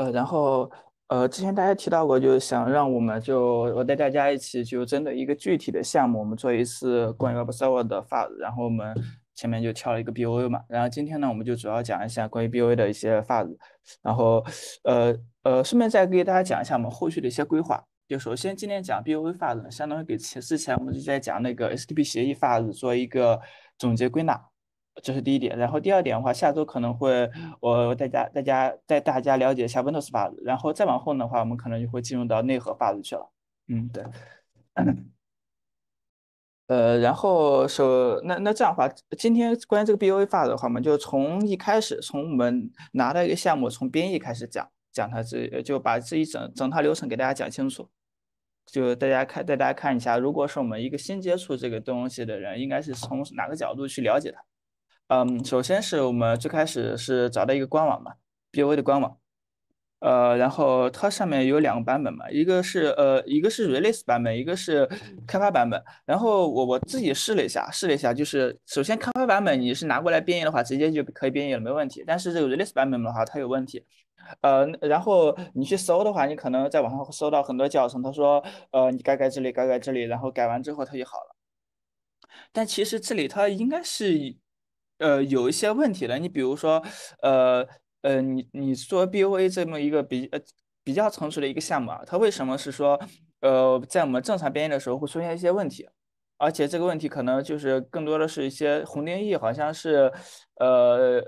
呃，然后，呃，之前大家提到过，就是想让我们就我带大家一起就针对一个具体的项目，我们做一次关于 b s a r 的 f u 的发，然后我们前面就挑了一个 b o a 嘛，然后今天呢，我们就主要讲一下关于 b o a 的一些 f u 然后，呃呃，顺便再给大家讲一下我们后续的一些规划。就首先今天讲 b o a f u 相当于给之前我们就在讲那个 s t p 协议 f u 做一个总结归纳。这是第一点，然后第二点的话，下周可能会我大家大家带大家了解一下 Windows 法子，然后再往后的话，我们可能就会进入到内核法子去了。嗯，对。呃，然后首那那这样的话，今天关于这个 BOA 法的话，我们就从一开始，从我们拿到一个项目，从编译开始讲，讲它这就把这一整整套流程给大家讲清楚，就大家看带大家看一下，如果是我们一个新接触这个东西的人，应该是从哪个角度去了解它。嗯，首先是我们最开始是找到一个官网嘛 b o a 的官网，呃，然后它上面有两个版本嘛，一个是呃一个是 release 版本，一个是开发版本。然后我我自己试了一下，试了一下，就是首先开发版本你是拿过来编译的话，直接就可以编译了，没问题。但是这个 release 版本的话，它有问题。呃，然后你去搜的话，你可能在网上搜到很多教程，他说呃你改改这里，改改这里，然后改完之后它就好了。但其实这里它应该是。呃，有一些问题的。你比如说，呃，呃，你你做 BOA 这么一个比呃比较成熟的一个项目啊，它为什么是说，呃，在我们正常编译的时候会出现一些问题，而且这个问题可能就是更多的是一些红定义，好像是，呃，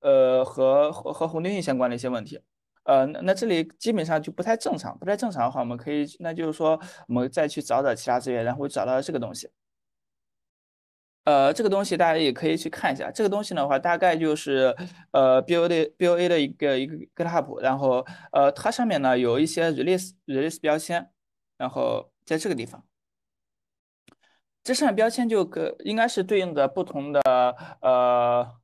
呃和和红定义相关的一些问题，呃，那那这里基本上就不太正常，不太正常的话，我们可以那就是说，我们再去找找其他资源，然后找到这个东西。呃，这个东西大家也可以去看一下。这个东西的话，大概就是呃，BOA 的 BOA 的一个一个 GitHub，然后呃，它上面呢有一些 release release 标签，然后在这个地方，这上面标签就可应该是对应的不同的呃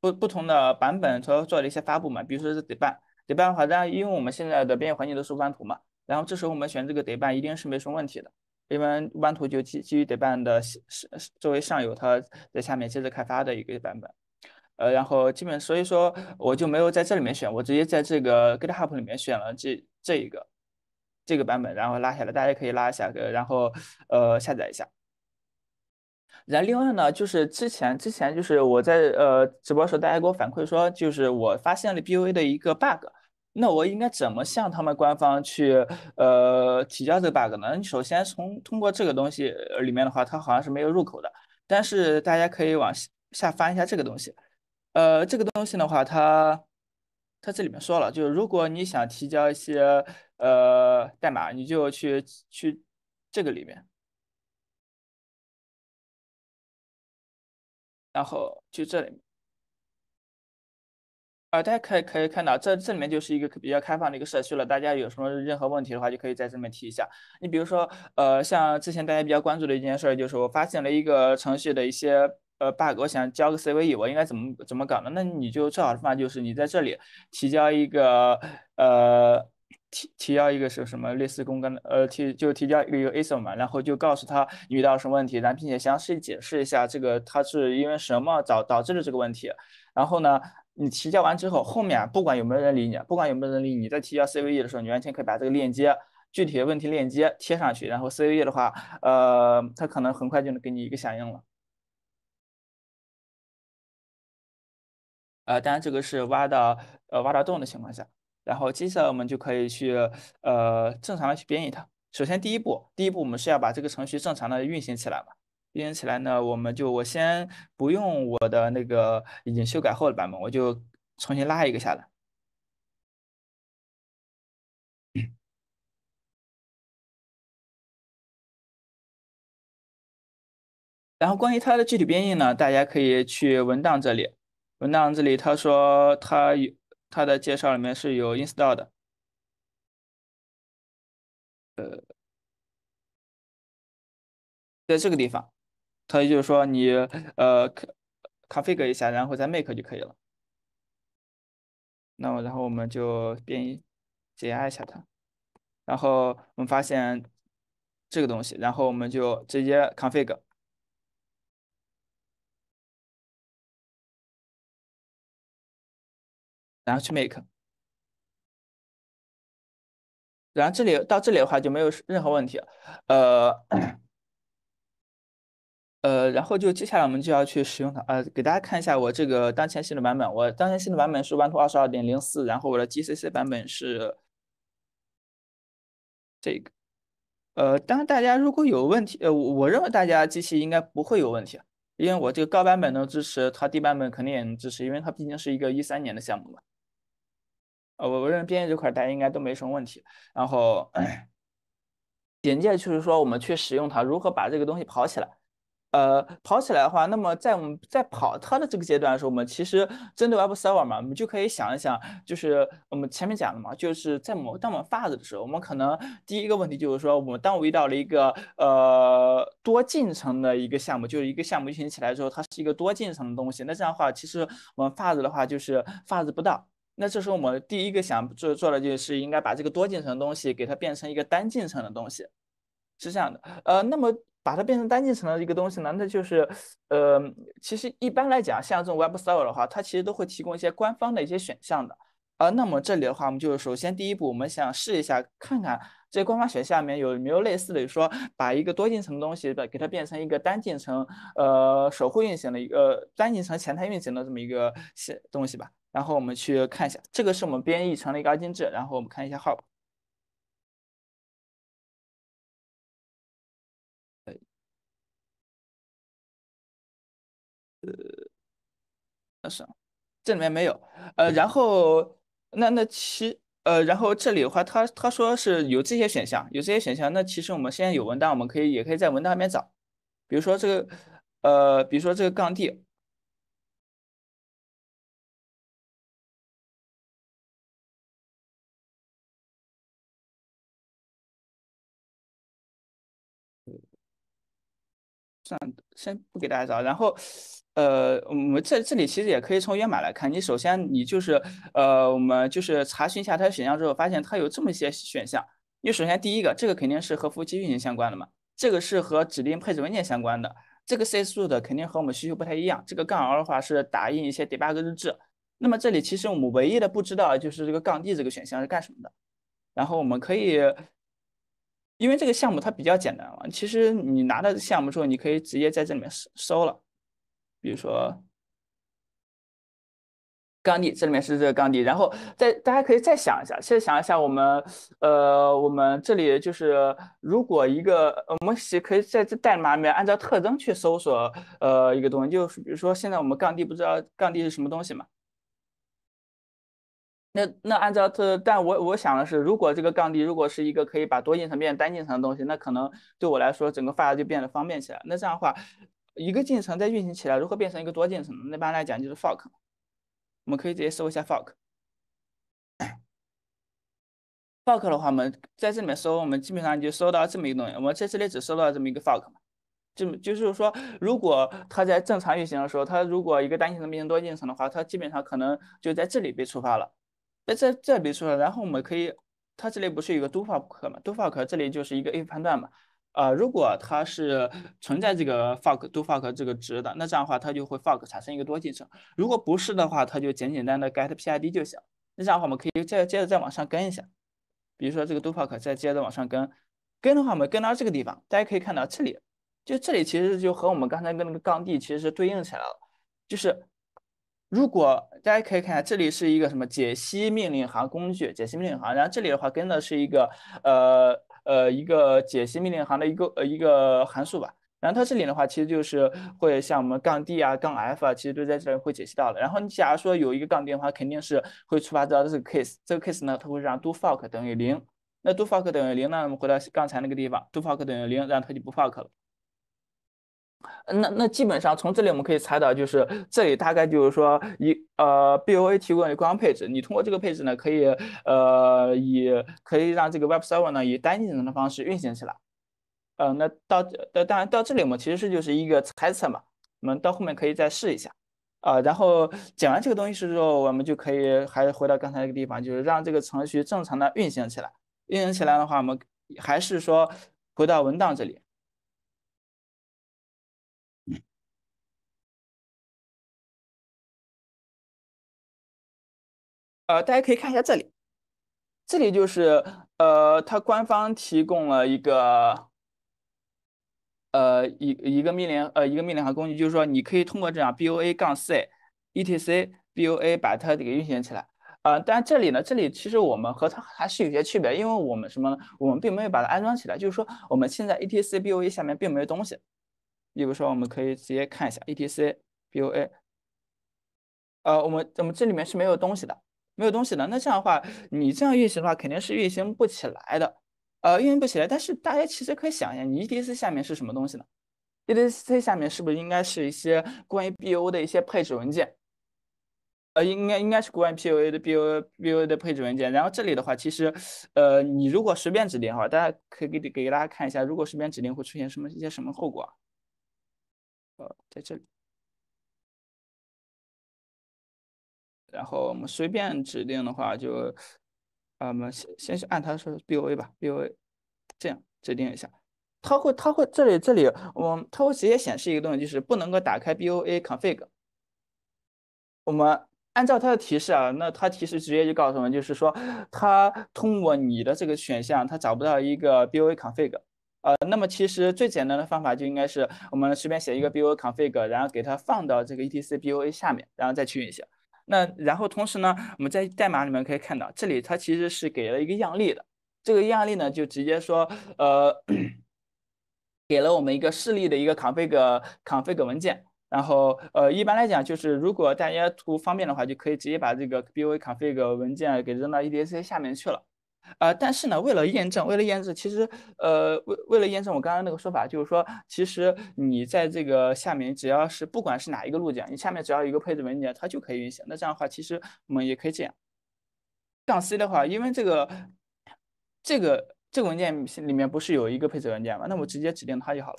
不不同的版本，它做的一些发布嘛。比如说是 dev 版 dev 版的话，那因为我们现在的边缘环境都是无版图嘛，然后这时候我们选这个 dev 版一定是没什么问题的。因为 Two 就基基于德办的，是是作为上游，它在下面接着开发的一个版本，呃，然后基本所以说我就没有在这里面选，我直接在这个 GitHub 里面选了这这一个这个版本，然后拉下来，大家可以拉一下，然后呃下载一下。然后另外呢，就是之前之前就是我在呃直播时候，大家给我反馈说，就是我发现了 B U A 的一个 bug。那我应该怎么向他们官方去，呃，提交这个 bug 呢？你首先从通过这个东西里面的话，它好像是没有入口的，但是大家可以往下翻一下这个东西，呃，这个东西的话，它它这里面说了，就是如果你想提交一些呃代码，你就去去这个里面，然后就这里面。啊，大家可以可以看到，这这里面就是一个比较开放的一个社区了。大家有什么任何问题的话，就可以在这面提一下。你比如说，呃，像之前大家比较关注的一件事，就是我发现了一个程序的一些呃 bug，我想交个 CVE，我应该怎么怎么搞呢？那你就最好的办法就是你在这里提交一个呃，提提交一个什什么类似工单的，呃，提就提交一个 a s s 嘛，然后就告诉他遇到什么问题，然后并且详细解释一下这个它是因为什么导导致了这个问题，然后呢？你提交完之后，后面不管有没有人理你，不管有没有人理你，在提交 CVE 的时候，你完全可以把这个链接，具体的问题链接贴上去，然后 CVE 的话，呃，它可能很快就能给你一个响应了。呃，当然这个是挖到呃，挖到洞的情况下，然后接下来我们就可以去，呃，正常的去编译它。首先第一步，第一步我们是要把这个程序正常的运行起来嘛。编起来呢，我们就我先不用我的那个已经修改后的版本，我就重新拉一个下来。然后关于它的具体编译呢，大家可以去文档这里，文档这里它说它它的介绍里面是有 install 的，呃，在这个地方。所以就是说你呃，config 一下，然后再 make 就可以了。那么，然后我们就编解压一下它，然后我们发现这个东西，然后我们就直接 config，然后去 make，然后这里到这里的话就没有任何问题，呃。呃，然后就接下来我们就要去使用它，呃，给大家看一下我这个当前新的版本。我当前新的版本是 Ubuntu 二十二点零四，然后我的 GCC 版本是这个。呃，当然大家如果有问题，呃，我我认为大家机器应该不会有问题，因为我这个高版本能支持，它低版本肯定也能支持，因为它毕竟是一个一三年的项目嘛。呃，我我认为编译这块大家应该都没什么问题。然后，简介就是说我们去使用它，如何把这个东西跑起来。呃，跑起来的话，那么在我们在跑它的这个阶段的时候，我们其实针对 Web Server 嘛，我们就可以想一想，就是我们前面讲的嘛，就是在某当我们 Fast 的时候，我们可能第一个问题就是说，我们当我遇到了一个呃多进程的一个项目，就是一个项目运行起来之后，它是一个多进程的东西，那这样的话，其实我们 Fast 的话就是 Fast 不到，那这时候我们第一个想做做的就是应该把这个多进程的东西给它变成一个单进程的东西，是这样的。呃，那么。把它变成单进程的一个东西呢？那就是，呃，其实一般来讲，像这种 Web Server 的话，它其实都会提供一些官方的一些选项的。啊，那么这里的话，我们就首先第一步，我们想试一下看看这官方选项里面有没有类似的，说把一个多进程的东西的给它变成一个单进程，呃，守护运行的一个单进程前台运行的这么一个东西吧。然后我们去看一下，这个是我们编译成了一个二进制，然后我们看一下 h o 呃，那是，这里面没有。呃，然后那那其呃，然后这里的话，他他说是有这些选项，有这些选项。那其实我们现在有文档，我们可以也可以在文档里面找。比如说这个呃，比如说这个杠 D，算的，先不给大家找，然后。呃，我们这这里其实也可以从源码来看。你首先，你就是，呃，我们就是查询一下它的选项之后，发现它有这么些选项。你首先第一个，这个肯定是和服务器运行相关的嘛。这个是和指定配置文件相关的。这个 C root 肯定和我们需求不太一样。这个杠 L 的话是打印一些 debug 日志。那么这里其实我们唯一的不知道就是这个杠 D 这个选项是干什么的。然后我们可以，因为这个项目它比较简单嘛，其实你拿到项目之后，你可以直接在这里面搜了。比如说，杠 D，这里面是这个杠 D，然后再大家可以再想一下，现在想一下我们，呃，我们这里就是如果一个我们可以在这代码里面按照特征去搜索，呃，一个东西，就是比如说现在我们杠 D 不知道杠 D 是什么东西嘛？那那按照这，但我我想的是，如果这个杠 D 如果是一个可以把多进程变单进程的东西，那可能对我来说整个发芽就变得方便起来。那这样的话。一个进程在运行起来，如何变成一个多进程呢？那一般来讲就是 fork，我们可以直接搜一下 fork。fork 的话我们在这里面搜，我们基本上就搜到这么一个东西。我们在这里只搜到这么一个 fork 就这么就是说，如果它在正常运行的时候，它如果一个单进程变成多进程的话，它基本上可能就在这里被触发了。那在这里被触发，然后我们可以，它这里不是有一个 do fork 吗？do fork 这里就是一个 if 判断嘛。呃，如果它是存在这个 fork do fork 这个值的，那这样的话它就会 fork 产生一个多进程。如果不是的话，它就简简单单的 get pid 就行。那这样的话我们可以再接着再往上跟一下，比如说这个 do fork 再接着往上跟，跟的话我们跟到这个地方，大家可以看到这里，就这里其实就和我们刚才跟那个杠 d 其实是对应起来了，就是如果大家可以看下这里是一个什么解析命令行工具，解析命令行，然后这里的话跟的是一个呃。呃，一个解析命令行的一个呃一个函数吧。然后它这里的话，其实就是会像我们杠 d 啊、杠 f 啊，其实都在这里会解析到的。然后你假如说有一个杠 d 的话，肯定是会触发到这个 case。这个 case 呢，它会让 do fork 等于零。那 do fork 等于零呢，我们回到刚才那个地方，do fork 等于零，后它就不 fork 了。那那基本上从这里我们可以猜到，就是这里大概就是说，一呃 BOA 提供的官方配置，你通过这个配置呢，可以呃以可以让这个 Web Server 呢以单进程的方式运行起来。嗯，那到当然到这里我们其实是就是一个猜测嘛，我们到后面可以再试一下啊。然后讲完这个东西之后，我们就可以还回到刚才那个地方，就是让这个程序正常的运行起来。运行起来的话，我们还是说回到文档这里。呃，大家可以看一下这里，这里就是呃，它官方提供了一个呃一一个命令呃一个命令行工具，就是说你可以通过这样 boa 杠 c etc boa 把它给运行起来啊。但这里呢，这里其实我们和它还是有些区别，因为我们什么呢？我们并没有把它安装起来，就是说我们现在 etc boa 下面并没有东西。比如说，我们可以直接看一下 etc boa，呃，我们我们这里面是没有东西的。没有东西的，那这样的话，你这样运行的话肯定是运行不起来的，呃，运行不起来。但是大家其实可以想一下，你 /etc 下面是什么东西呢？/etc 下面是不是应该是一些关于 BO 的一些配置文件？呃，应该应该是关于 POA 的 BO BOA 的配置文件。然后这里的话，其实，呃，你如果随便指定的话，大家可以给给大家看一下，如果随便指定会出现什么一些什么后果？呃，在这里。然后我们随便指定的话，就啊，我们先先去按他说 boa 吧 boa，这样指定一下，他会他会这里这里，我们他会直接显示一个东西，就是不能够打开 boa config。我们按照它的提示啊，那它提示直接就告诉我们，就是说它通过你的这个选项，它找不到一个 boa config。呃，那么其实最简单的方法就应该是我们随便写一个 boa config，然后给它放到这个 etc boa 下面，然后再去运行。那然后同时呢，我们在代码里面可以看到，这里它其实是给了一个样例的。这个样例呢，就直接说，呃，给了我们一个示例的一个 config config 文件。然后呃，一般来讲，就是如果大家图方便的话，就可以直接把这个 boa config 文件给扔到 edc 下面去了。呃，但是呢，为了验证，为了验证，其实，呃，为为了验证我刚刚那个说法，就是说，其实你在这个下面，只要是不管是哪一个路径，你下面只要有一个配置文件，它就可以运行。那这样的话，其实我们也可以这样。杠 C 的话，因为这个这个这个文件里面不是有一个配置文件吗？那我直接指定它就好了。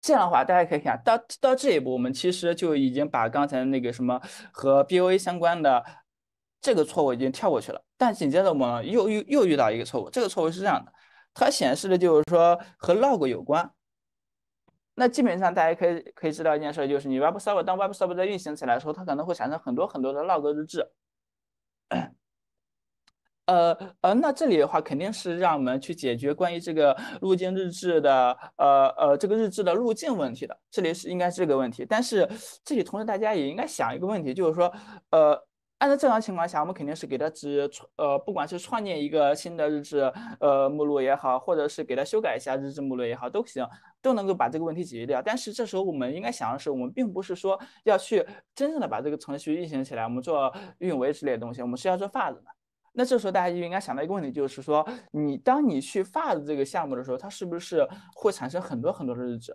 这样的话，大家可以看，到到这一步，我们其实就已经把刚才那个什么和 BOA 相关的。这个错误已经跳过去了，但紧接着我们又又又遇到一个错误。这个错误是这样的，它显示的就是说和 log 有关。那基本上大家可以可以知道一件事，就是你 web server 当 web server 在运行起来的时候，它可能会产生很多很多的 log 日志。呃呃，那这里的话肯定是让我们去解决关于这个路径日志的呃呃这个日志的路径问题的，这里是应该是这个问题。但是这里同时大家也应该想一个问题，就是说呃。按照正常情况下，我们肯定是给他只呃，不管是创建一个新的日志呃目录也好，或者是给他修改一下日志目录也好，都行，都能够把这个问题解决掉。但是这时候我们应该想的是，我们并不是说要去真正的把这个程序运行起来，我们做运维之类的东西，我们是要做 f 发 z 的。那这时候大家就应该想到一个问题，就是说，你当你去 fuzz 这个项目的时候，它是不是会产生很多很多的日志？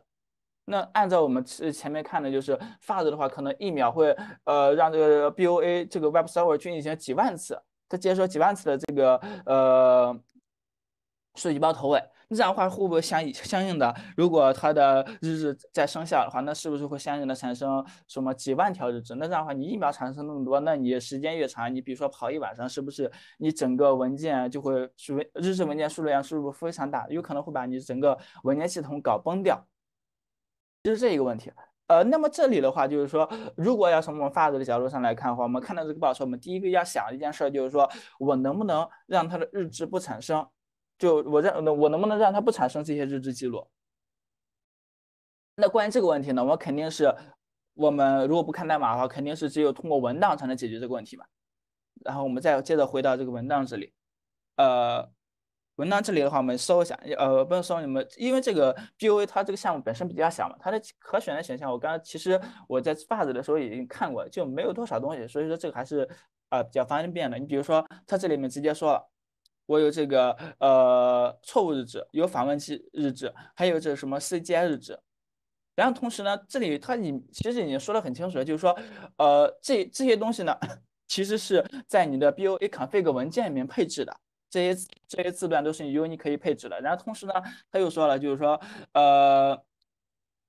那按照我们前前面看的，就是 Fast 的话，可能一秒会呃让这个 BOA 这个 Web Server 去运行几万次。它接收几万次的这个呃，数据包头尾。那这样的话会不会相相应的，如果它的日志在生效的话，那是不是会相应的产生什么几万条日志？那这样的话你一秒产生那么多，那你时间越长，你比如说跑一晚上，是不是你整个文件就会数日志文件数量是不是非常大，有可能会把你整个文件系统搞崩掉？就是这一个问题，呃，那么这里的话就是说，如果要从我们发者的角度上来看的话，我们看到这个报错，我们第一个要想的一件事就是说我能不能让它的日志不产生，就我让，我能不能让它不产生这些日志记录？那关于这个问题呢，我肯定是，我们如果不看代码的话，肯定是只有通过文档才能解决这个问题嘛。然后我们再接着回到这个文档这里，呃。文档这里的话，我们搜一下，呃，不用搜你们，因为这个 boa 它这个项目本身比较小嘛，它的可选的选项我刚才其实我在扒子的时候已经看过，就没有多少东西，所以说这个还是呃比较方便的。你比如说，它这里面直接说了，我有这个呃错误日志，有访问期日志，还有这什么 c g i 日志，然后同时呢，这里它已其实已经说得很清楚，了，就是说，呃，这这些东西呢，其实是在你的 boa config 文件里面配置的。这些这些字段都是由你可以配置的。然后同时呢，他又说了，就是说，呃，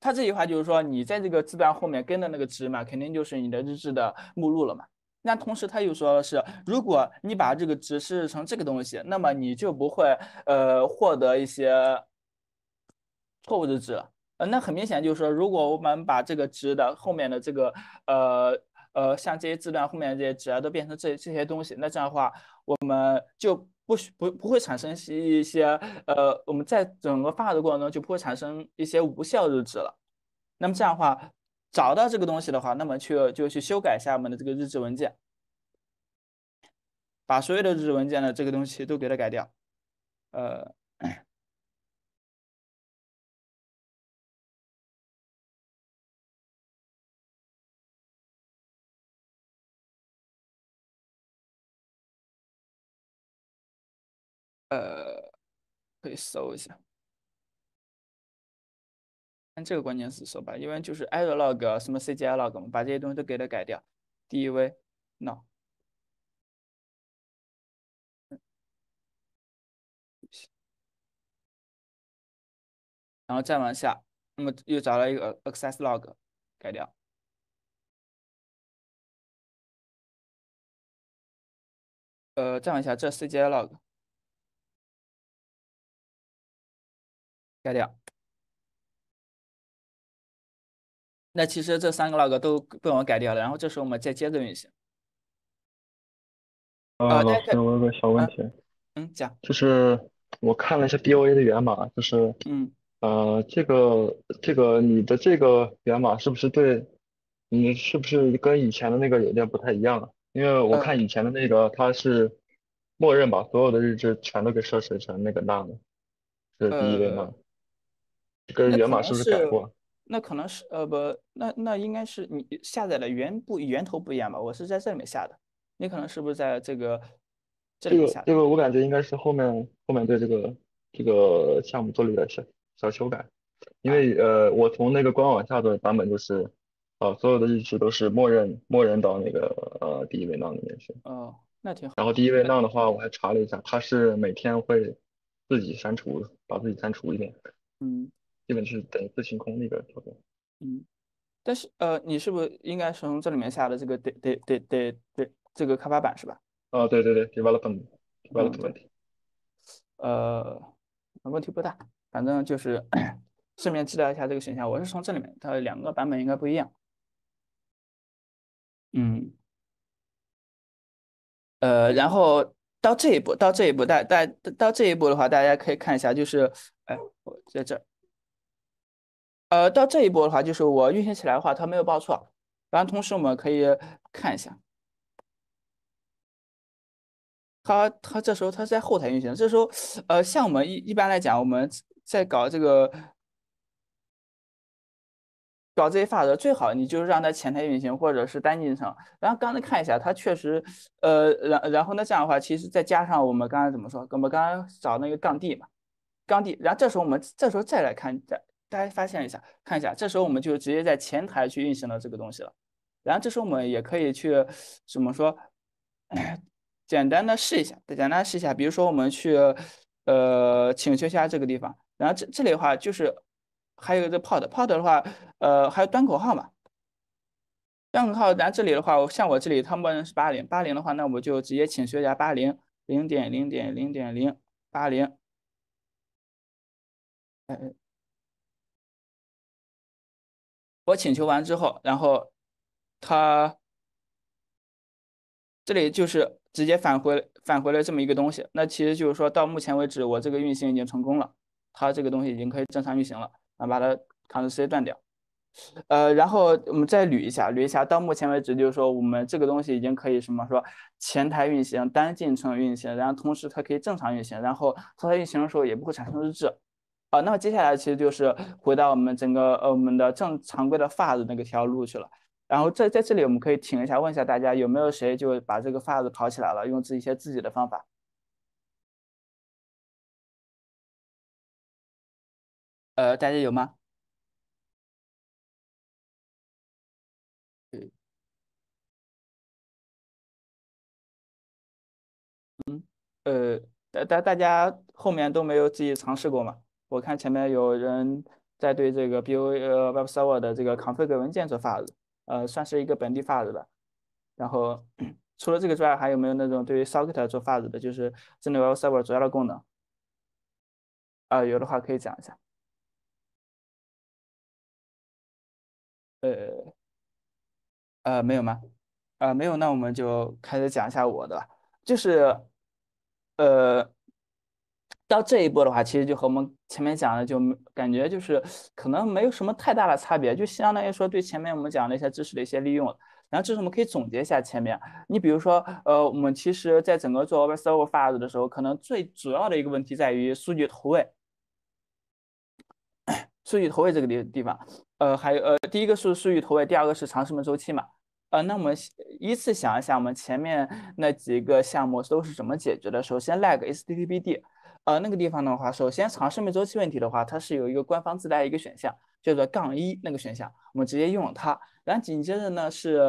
他这句话就是说，你在这个字段后面跟的那个值嘛，肯定就是你的日志的目录了嘛。那同时他又说的是，如果你把这个值设置成这个东西，那么你就不会呃获得一些错误的值。了。呃，那很明显就是说，如果我们把这个值的后面的这个呃呃，像这些字段后面的这些值啊，都变成这这些东西，那这样的话，我们就不不不会产生一些呃，我们在整个发的过程中就不会产生一些无效日志了。那么这样的话，找到这个东西的话，那么去就去修改一下我们的这个日志文件，把所有的日志文件的这个东西都给它改掉。呃。呃，可以搜一下，按这个关键词搜吧，因为就是 error log 什么 CGI log，把这些东西都给它改掉。D V no，然后再往下，那么又找了一个 access log，改掉。呃，再往下，这 CGI log。改掉，那其实这三个 log 都被我们改掉了。然后这时候我们再接着运行。啊，老师，我有个小问题。嗯，讲。就是我看了一下 boa 的源码，就是嗯，呃，这个这个你的这个源码是不是对你是不是跟以前的那个有点不太一样？了？因为我看以前的那个，它是默认把所有的日志全都给设置成那个 n o n 是第一为吗？o 跟源码是不是改过？那可能是呃不，那那应该是你下载的源不源头不一样吧？我是在这里面下的，你可能是不是在这个这里下？这个我感觉应该是后面后面对这个这个项目做了一点小小修改，因为呃我从那个官网下的版本就是，呃所有的日志都是默认默认到那个呃第一位量里面去。哦，那挺好。然后第一微量的话，我还查了一下，它是每天会自己删除，把自己删除一点。嗯。基本是等自行空那个状态。嗯，但是呃，你是不是应该从这里面下的这个得得得得得这个开发版是吧？哦，对对对，d d e e e e e v v l o p m n t 开发版，开发版。呃，问题不大，反正就是顺便记了一下这个选项。我是从这里面，它两个版本应该不一样。嗯。呃，然后到这一步，到这一步大大到这一步的话，大家可以看一下，就是哎，我在这儿。呃，到这一步的话，就是我运行起来的话，它没有报错。然后同时我们可以看一下，它它这时候它在后台运行。这时候，呃，像我们一一般来讲，我们在搞这个，搞这些法则，最好你就让它前台运行或者是单进程。然后刚才看一下，它确实，呃，然然后那这样的话，其实再加上我们刚才怎么说？我们刚才找那个杠 D 嘛，杠 D。然后这时候我们这时候再来看再大家发现一下，看一下，这时候我们就直接在前台去运行了这个东西了。然后这时候我们也可以去怎么说，简单的试一下，简单试一下。比如说我们去呃请求一下这个地方。然后这这里的话就是还有这 Pod，Pod 的话呃还有端口号嘛。端口号咱这里的话，像我这里它默认是八零，八零的话那我就直接请求一下八零零点零点零点零八零。哎。我请求完之后，然后它这里就是直接返回返回了这么一个东西，那其实就是说到目前为止，我这个运行已经成功了，它这个东西已经可以正常运行了，啊，把它它 r 直接断掉，呃，然后我们再捋一下，捋一下到目前为止，就是说我们这个东西已经可以什么说，前台运行、单进程运行，然后同时它可以正常运行，然后它在运行的时候也不会产生日志。啊，那么接下来其实就是回到我们整个呃我们的正常规的 f a s 那个条路去了。然后在在这里我们可以停一下，问一下大家有没有谁就把这个 f a s 跑起来了，用自己一些自己的方法。呃，大家有吗？嗯，呃，大大大家后面都没有自己尝试过吗？我看前面有人在对这个 B O 呃 Web Server 的这个 Config 文件做 fuzz，呃，算是一个本地 fuzz 吧。然后除了这个之外，还有没有那种对于 Socket 做 fuzz 的？就是针对 Web Server 主要的功能。啊，有的话可以讲一下。呃，呃，没有吗？啊，没有，那我们就开始讲一下我的，就是，呃。到这一波的话，其实就和我们前面讲的，就感觉就是可能没有什么太大的差别，就相当于说对前面我们讲的一些知识的一些利用。然后，这是我们可以总结一下前面。你比如说，呃，我们其实在整个做 o b s e r v a r l e s 的时候，可能最主要的一个问题在于数据投喂，数据投喂这个地地方。呃，还有呃，第一个是数据投喂，第二个是长时命周期嘛。呃，那我们依次想一下，我们前面那几个项目都是怎么解决的？首先，lag h TBD。呃，那个地方的话，首先长生命周期问题的话，它是有一个官方自带一个选项，叫做“杠一”那个选项，我们直接用了它。然后紧接着呢是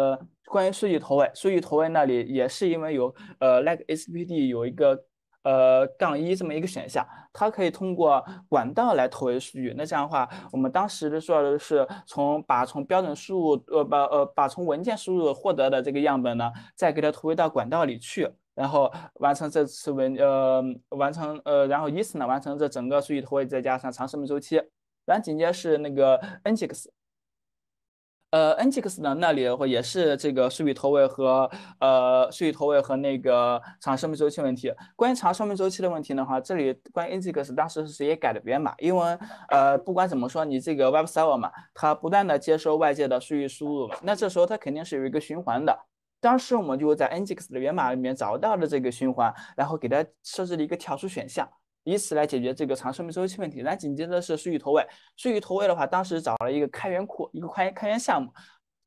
关于数据投喂，数据投喂那里也是因为有呃，like spd 有一个呃“杠一”这么一个选项，它可以通过管道来投喂数据。那这样的话，我们当时的说的是从把从标准输入呃把呃把从文件输入获得的这个样本呢，再给它投喂到管道里去。然后完成这次文呃完成呃然后以此呢完成这整个数据投喂，再加上长生命周期，然后紧接着是那个 nginx，呃 nginx 呢那里的话也是这个数据投喂和呃数据投喂和那个长生命周期问题。关于长生命周期的问题的话，这里关于 nginx 当时是直接改的编码，因为呃不管怎么说你这个 web server 嘛，它不断的接收外界的数据输入，嘛，那这时候它肯定是有一个循环的。当时我们就在 NGX 的源码里面找到了这个循环，然后给它设置了一个跳出选项，以此来解决这个长生命周期问题。那紧接着是数据投喂，数据投喂的话，当时找了一个开源库，一个开开源项目。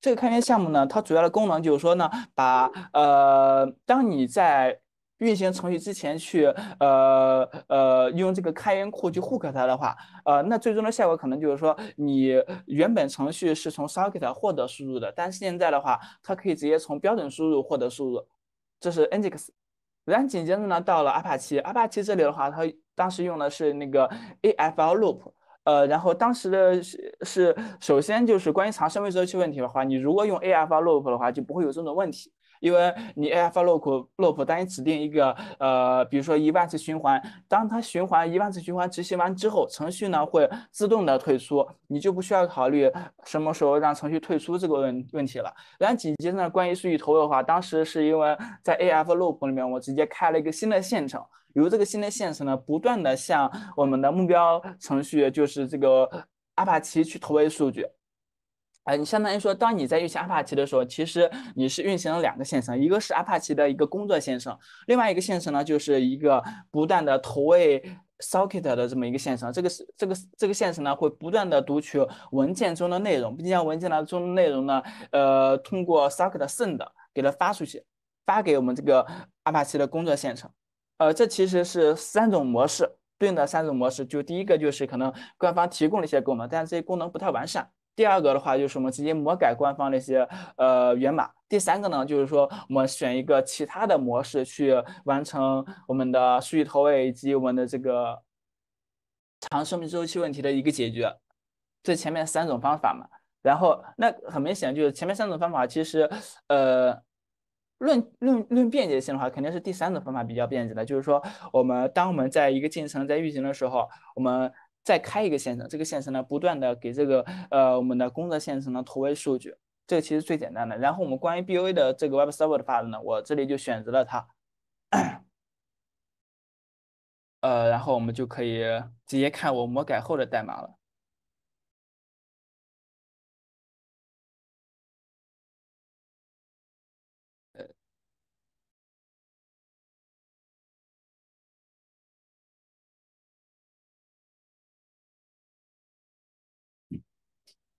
这个开源项目呢，它主要的功能就是说呢，把呃，当你在运行程序之前去，呃呃，用这个开源库去 hook 它的话，呃，那最终的效果可能就是说，你原本程序是从 socket 获得输入的，但现在的话，它可以直接从标准输入获得输入，这是 nginx。然后紧接着呢，到了 Apache，Apache 这里的话，它当时用的是那个 afl loop，呃，然后当时的是是，首先就是关于长生位周期问题的话，你如果用 afl loop 的话，就不会有这种问题。因为你 A F loop loop 单一指定一个呃，比如说一万次循环，当它循环一万次循环执行完之后，程序呢会自动的退出，你就不需要考虑什么时候让程序退出这个问问题了。然后紧接着关于数据投入的话，当时是因为在 A F loop 里面，我直接开了一个新的线程，由这个新的线程呢不断的向我们的目标程序，就是这个阿帕奇去投喂数据。啊，你相当于说，当你在运行阿帕奇的时候，其实你是运行了两个线程，一个是阿帕奇的一个工作线程，另外一个线程呢，就是一个不断的投喂 socket 的这么一个线程。这个是这个这个线程呢，会不断的读取文件中的内容，并将文件当中内容呢，呃，通过 socket send 给它发出去，发给我们这个阿帕奇的工作线程。呃，这其实是三种模式对应的三种模式，就第一个就是可能官方提供了一些功能，但是这些功能不太完善。第二个的话就是我们直接魔改官方那些呃源码，第三个呢就是说我们选一个其他的模式去完成我们的数据投喂以及我们的这个长生命周期问题的一个解决。这前面三种方法嘛，然后那很明显就是前面三种方法其实呃论论论便捷性的话，肯定是第三种方法比较便捷的，就是说我们当我们在一个进程在运行的时候，我们。再开一个线程，这个线程呢，不断的给这个呃我们的工作线程呢投喂数据，这个其实最简单的。然后我们关于 BOA 的这个 Web Server 的版本呢，我这里就选择了它，呃，然后我们就可以直接看我魔改后的代码了。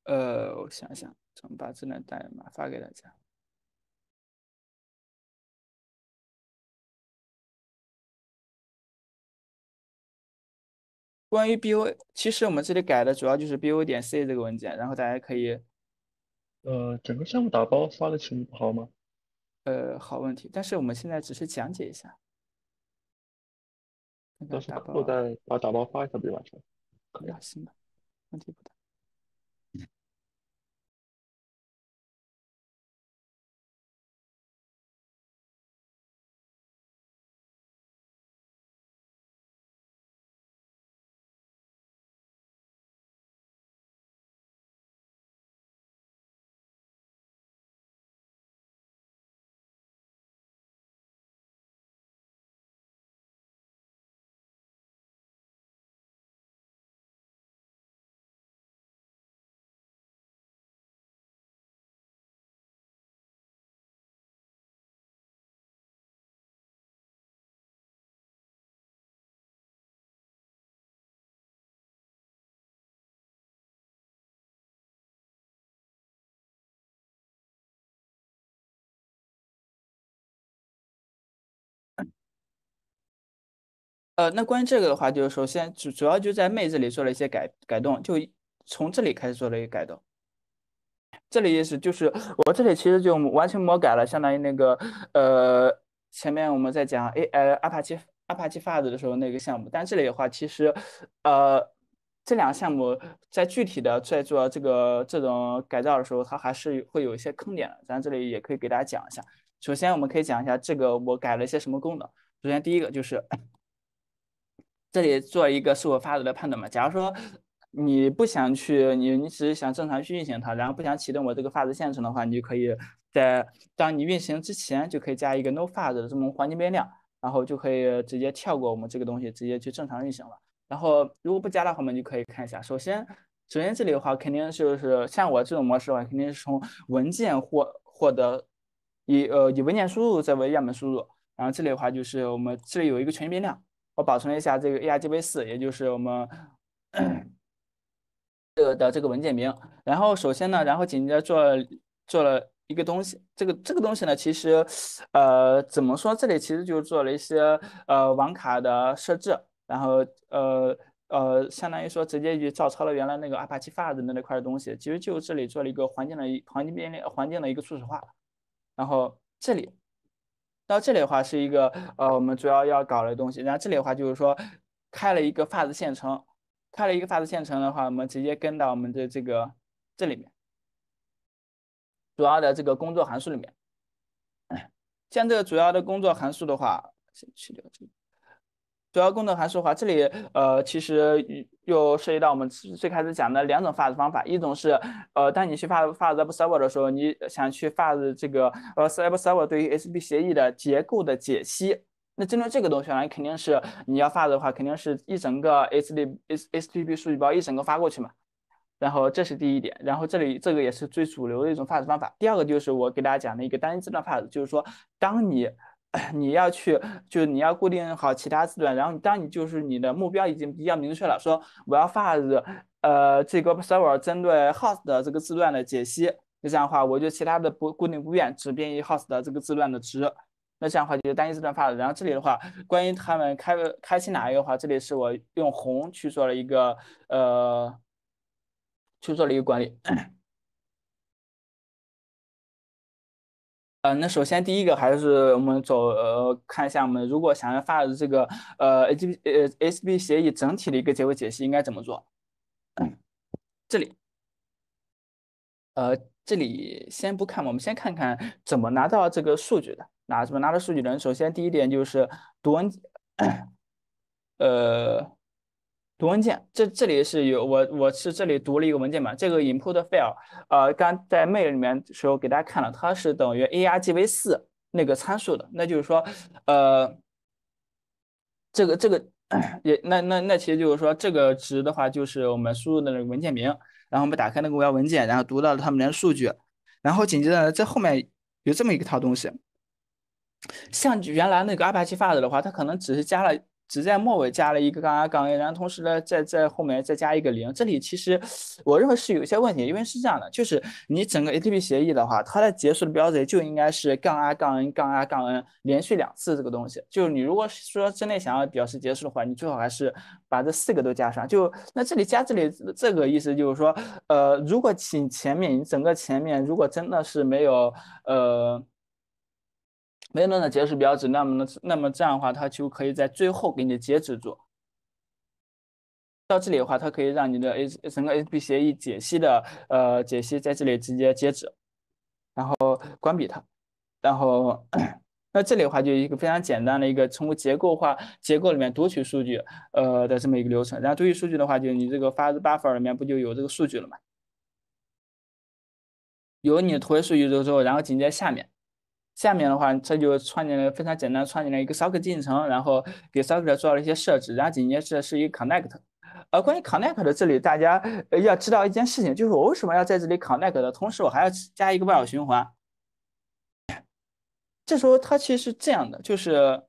呃，我想想，怎么把智能代码发给大家？关于 BO，其实我们这里改的主要就是 BO 点 C 这个文件，然后大家可以，呃，整个项目打包发的情况好吗？呃，好问题，但是我们现在只是讲解一下，到时候再把打包发一下，不就完事了。可以啊，行吧，问题不大。呃，那关于这个的话，就是首先主主要就在妹子里做了一些改改动，就从这里开始做了一个改动。这里意思就是，我这里其实就完全魔改了，相当于那个呃，前面我们在讲 A I Apache Apache f 的时候那个项目。但这里的话，其实呃，这两个项目在具体的在做这个这种改造的时候，它还是会有一些坑点的。咱这里也可以给大家讲一下。首先，我们可以讲一下这个我改了一些什么功能。首先，第一个就是。这里做一个事物发展的判断嘛？假如说你不想去，你你只是想正常去运行它，然后不想启动我这个发子线程的话，你就可以在当你运行之前就可以加一个 no f a s t 的这么环境变量，然后就可以直接跳过我们这个东西，直接去正常运行了。然后如果不加的话，我们就可以看一下。首先，首先这里的话，肯定就是像我这种模式的话，肯定是从文件获获得以呃以文件输入作为样本输入。然后这里的话，就是我们这里有一个全局变量。我保存了一下这个 argb4，也就是我们这个的这个文件名。然后首先呢，然后紧接着做做了一个东西，这个这个东西呢，其实呃怎么说，这里其实就是做了一些呃网卡的设置，然后呃呃，相当于说直接就照抄了原来那个 Apache f s 的那块的东西，其实就这里做了一个环境的环境变量环境的一个初始化。然后这里。到这里的话是一个呃，我们主要要搞的东西。然后这里的话就是说，开了一个 f a s 线程，开了一个 f a s 线程的话，我们直接跟到我们的这个这里面主要的这个工作函数里面。像这个主要的工作函数的话，先去掉这个。主要工作函数的话，这里呃，其实。又涉及到我们最开始讲的两种发子方法，一种是，呃，当你去发发子 web server 的时候，你想去发子这个呃 web server 对于 S B 协议的结构的解析，那针对这个东西呢，你肯定是你要发的话，肯定是一整个 S B S S B 数据包一整个发过去嘛，然后这是第一点，然后这里这个也是最主流的一种发子方法。第二个就是我给大家讲的一个单一字段发子，就是说当你你要去，就是你要固定好其他字段，然后当你就是你的目标已经比较明确了，说我要发子，呃，这个 server 针对 host 的这个字段的解析，就这样的话，我就其他的不固定不变，只变异 host 的这个字段的值。那这样的话就是单一字段发的。然后这里的话，关于他们开开启哪一个的话，这里是我用红去做了一个呃，去做了一个管理。呃，那首先第一个还是我们走，呃，看一下我们如果想要发的这个，呃 H B，呃，S B 协议整体的一个结构解析应该怎么做？这里，呃，这里先不看，我们先看看怎么拿到这个数据的。拿怎么拿到数据的？首先第一点就是读，呃。读文件，这这里是有我我是这里读了一个文件嘛？这个 input file，呃，刚在 main 里面时候给大家看了，它是等于 argv 四那个参数的。那就是说，呃，这个这个也那那那其实就是说这个值的话，就是我们输入的那个文件名，然后我们打开那个目文件，然后读到了它们的数据，然后紧接着这后面有这么一套东西，像原来那个 a r g p a r e f i l e 的话，它可能只是加了。只在末尾加了一个杠二杠 a，然后同时呢，在在后面再加一个零。这里其实我认为是有一些问题，因为是这样的，就是你整个 a t p 协议的话，它的结束的标志就应该是杠 a 杠 n 杠 a 杠 n 连续两次这个东西。就是你如果说真的想要表示结束的话，你最好还是把这四个都加上。就那这里加这里这个意思就是说，呃，如果请前面你整个前面如果真的是没有呃。没有那个结束标志，那么呢？那么这样的话，它就可以在最后给你截止住。到这里的话，它可以让你的 A 整个 A B 协议解析的呃解析在这里直接截止，然后关闭它。然后，那这里的话就一个非常简单的一个，从结构化结构里面读取数据呃的这么一个流程。然后读取数据的话，就你这个发的 buffer 里面不就有这个数据了吗？有你的图取数据之后，然后紧接着下面。下面的话，它就创建了非常简单，创建了一个 socket 进程，然后给 socket 做了一些设置，然后紧接着是一个 connect。呃，关于 connect 的这里，大家要知道一件事情，就是我为什么要在这里 connect 的同时，我还要加一个 while 循环。这时候它其实是这样的，就是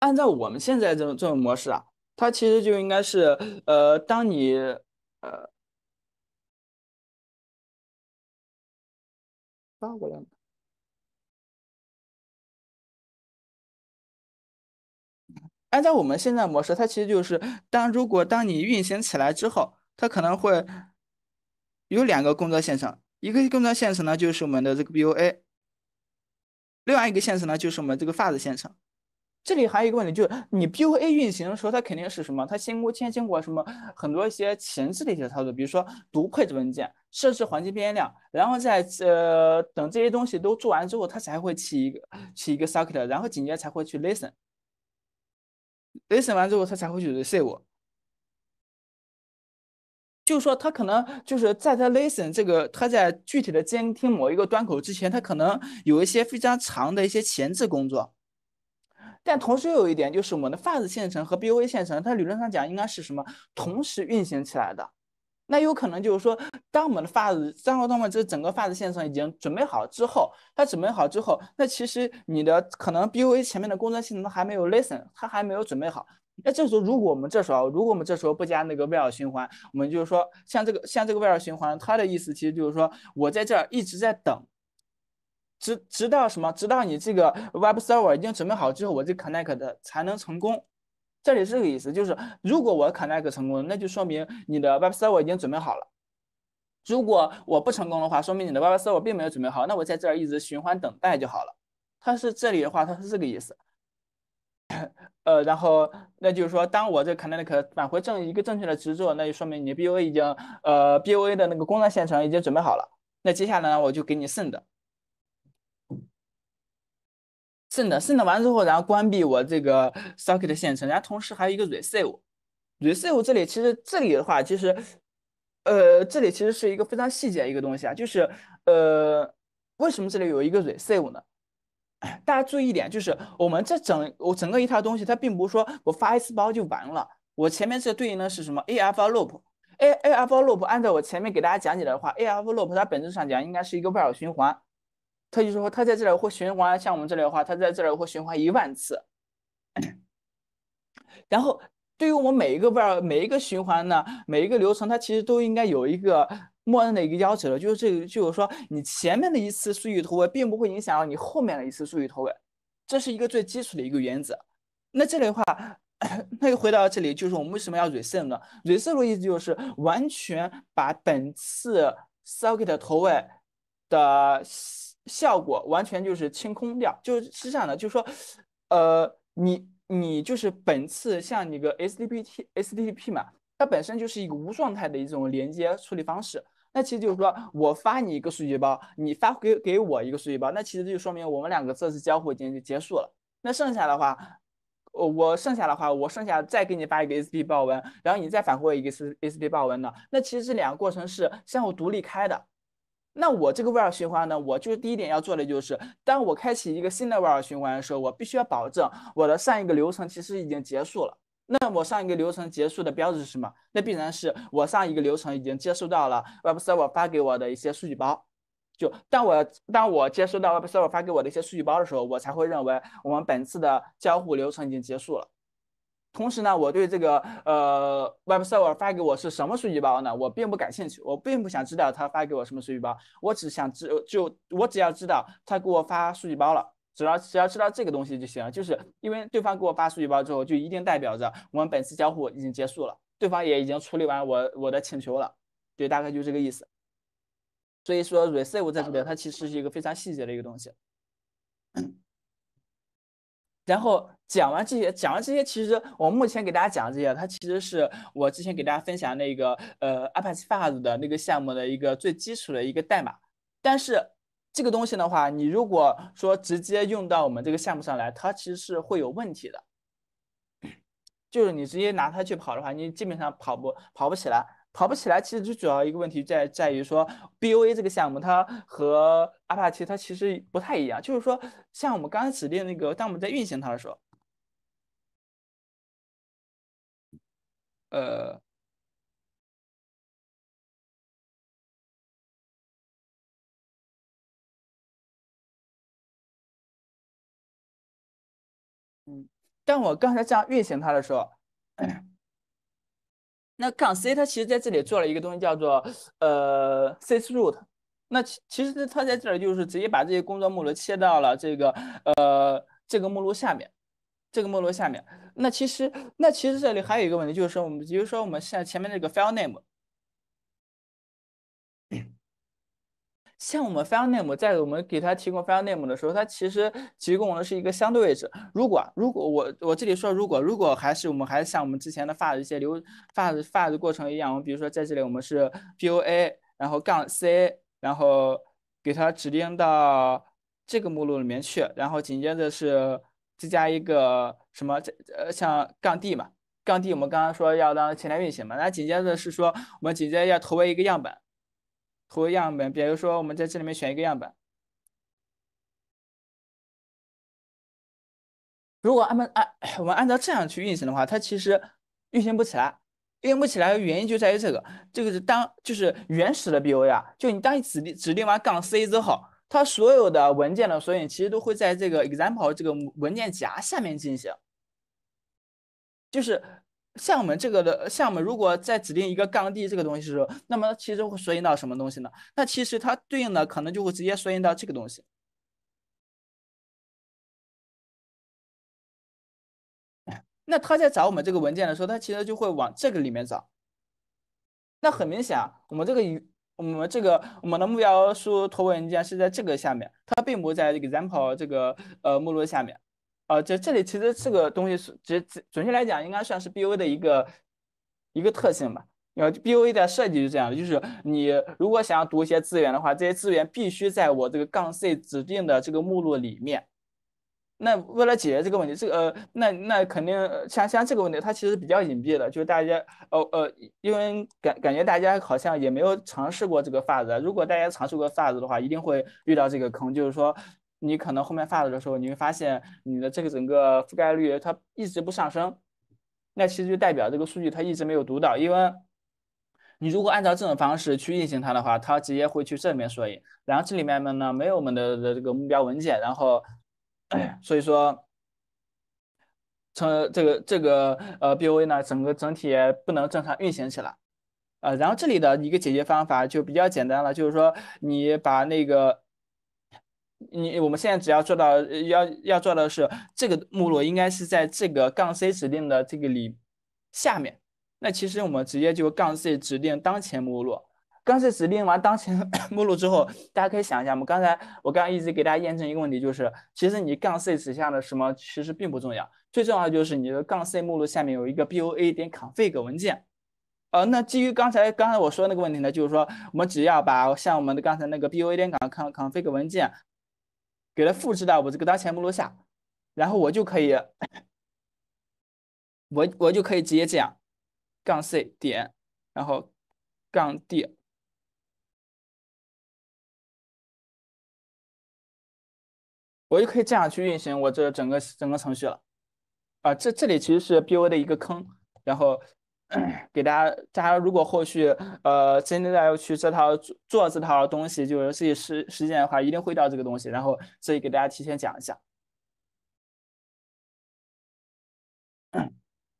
按照我们现在这种这种模式啊，它其实就应该是呃，当你呃。发过来按照我们现在模式，它其实就是，当如果当你运行起来之后，它可能会有两个工作线程，一个工作线程呢就是我们的这个 BOA，另外一个线程呢就是我们这个 Fast 线程。这里还有一个问题，就是你 boa 运行的时候，它肯定是什么？它先过先经过什么很多一些前置的一些操作，比如说读配置文件、设置环境变量，然后再呃等这些东西都做完之后，它才会起一个起一个 socket，然后紧接着才会去 listen，listen 完之后，它才会去 save。就是说，它可能就是在它 listen 这个它在具体的监听某一个端口之前，它可能有一些非常长的一些前置工作。但同时又有一点就是，我们的 f a s t 线程和 B o A 线程，它理论上讲应该是什么同时运行起来的。那有可能就是说，当我们的 f a s t 三个状态，这整个 f a s t 线程已经准备好之后，它准备好之后，那其实你的可能 B o A 前面的工作性能还没有 listen，它还没有准备好。那这时候如果我们这时候如果我们这时候不加那个 while 循环，我们就是说，像这个像这个 while 循环，它的意思其实就是说，我在这儿一直在等。直直到什么？直到你这个 web server 已经准备好之后，我这 connect 的才能成功。这里是这个意思，就是如果我 connect 成功，那就说明你的 web server 已经准备好了。如果我不成功的话，说明你的 web server 并没有准备好。那我在这儿一直循环等待就好了。它是这里的话，它是这个意思。呃，然后那就是说，当我这 connect 返回正一个正确的值之后，那就说明你 boa 已经呃 boa 的那个工作线程已经准备好了。那接下来呢，我就给你 send。send send 完之后，然后关闭我这个 socket 线程，然后同时还有一个 receive receive 这里其实这里的话，其实呃这里其实是一个非常细节一个东西啊，就是呃为什么这里有一个 receive 呢？大家注意一点，就是我们这整我整个一套东西，它并不是说我发一次包就完了，我前面这对应的是什么？A F L O P A A F L O P，按照我前面给大家讲解的话，A F L O P 它本质上讲应该是一个 while 循环。他就说，他在这里会循环，像我们这里的话，他在这里会循环一万次。然后，对于我们每一个味 h 每一个循环呢，每一个流程，它其实都应该有一个默认的一个要求的，就是这个就是说，你前面的一次数据投喂，并不会影响到你后面的一次数据投喂，这是一个最基础的一个原则。那这里的话，那又回到这里，就是我们为什么要 r e s e m e 呢 r e s u t e 意思就是完全把本次 socket 投喂的。效果完全就是清空掉，就是是这样的，就是说，呃，你你就是本次像你个 S D P T S D P 嘛，它本身就是一个无状态的一种连接处理方式。那其实就是说我发你一个数据包，你发给给我一个数据包，那其实就说明我们两个这次交互已经就结束了。那剩下的话，我剩下的话，我剩下再给你发一个 S D 报文，然后你再返回一个 S S D 报文的，那其实这两个过程是相互独立开的。那我这个 while 循环呢？我就第一点要做的就是，当我开启一个新的 while 循环的时候，我必须要保证我的上一个流程其实已经结束了。那我上一个流程结束的标志是什么？那必然是我上一个流程已经接收到了 Web Server 发给我的一些数据包。就当我当我接收到 Web Server 发给我的一些数据包的时候，我才会认为我们本次的交互流程已经结束了。同时呢，我对这个呃，Web Server 发给我是什么数据包呢？我并不感兴趣，我并不想知道他发给我什么数据包，我只想知就我只要知道他给我发数据包了，只要只要知道这个东西就行了。就是因为对方给我发数据包之后，就一定代表着我们本次交互已经结束了，对方也已经处理完我我的请求了。对，大概就这个意思。所以说，Receive 在这里，它其实是一个非常细节的一个东西。然后讲完这些，讲完这些，其实我目前给大家讲的这些，它其实是我之前给大家分享那个呃 Apache Fuzz 的那个项目的一个最基础的一个代码。但是这个东西的话，你如果说直接用到我们这个项目上来，它其实是会有问题的。就是你直接拿它去跑的话，你基本上跑不跑不起来。跑不起来，其实最主要一个问题在在于说，BOA 这个项目它和阿帕奇它其实不太一样，就是说，像我们刚才指定那个，当我们在运行它的时候，呃，嗯，但我刚才这样运行它的时候。那杠 C 它其实在这里做了一个东西叫做呃 C root，那其其实它在这儿就是直接把这些工作目录切到了这个呃这个目录下面，这个目录下面。那其实那其实这里还有一个问题就是说我们比如说我们现在前面这个 file name。像我们 file name，在我们给它提供 file name 的时候，它其实提供的是一个相对位置。如果如果我我这里说如果如果还是我们还像我们之前的 f 的一些流 fast f 过程一样，我们比如说在这里我们是 boa，然后杠 c，然后给它指定到这个目录里面去，然后紧接着是再加一个什么？这呃像杠 d 嘛，杠 d 我们刚刚说要当前台运行嘛，那紧接着是说我们紧接着要投喂一个样本。图样本，比如说我们在这里面选一个样本，如果按按我们按照这样去运行的话，它其实运行不起来。运行不起来的原因就在于这个，这个是当就是原始的 BO 啊，就你当你指定指定完杠 C 之后，它所有的文件的索引其实都会在这个 example 这个文件夹下面进行，就是。像我们这个的像我们如果在指定一个杠 D 这个东西的时候，那么其实会索引到什么东西呢？那其实它对应的可能就会直接索引到这个东西。那它在找我们这个文件的时候，它其实就会往这个里面找。那很明显啊，我们这个我们这个我们的目标书头文件是在这个下面，它并不在 example 这个呃目录下面。啊，这这里其实这个东西是，这准确来讲应该算是 B U 的一个一个特性吧。因为 B U A 的设计是这样的，就是你如果想要读一些资源的话，这些资源必须在我这个杠 C 指定的这个目录里面。那为了解决这个问题，这个呃，那那肯定像像这个问题，它其实比较隐蔽的，就是大家呃呃，因为感感觉大家好像也没有尝试过这个 f a s 如果大家尝试过 f a s 的话，一定会遇到这个坑，就是说。你可能后面发的时候，你会发现你的这个整个覆盖率它一直不上升，那其实就代表这个数据它一直没有读到。因为你如果按照这种方式去运行它的话，它直接会去这面索引，然后这里面呢没有我们的这个目标文件，然后 所以说成这个这个呃 BOA 呢整个整体不能正常运行起来。呃，然后这里的一个解决方法就比较简单了，就是说你把那个。你我们现在只要做到，要要做的是这个目录应该是在这个杠 c 指定的这个里下面。那其实我们直接就杠 c 指定当前目录，杠 c 指定完当前 目录之后，大家可以想一下我们刚才我刚刚一直给大家验证一个问题，就是其实你杠 c 指向的什么其实并不重要，最重要的就是你的杠 c 目录下面有一个 boa 点 conf i g 文件。呃，那基于刚才刚才我说那个问题呢，就是说我们只要把像我们的刚才那个 boa 点 conf conf 文件。给它复制到我这个当前目录下，然后我就可以，我我就可以直接这样，杠 C 点，然后杠 D，我就可以这样去运行我这整个整个程序了。啊，这这里其实是 BO 的一个坑，然后。给大家，大家如果后续呃，真的要去这套做这套东西，就是自己实实践的话，一定会到这个东西。然后这里给大家提前讲一下。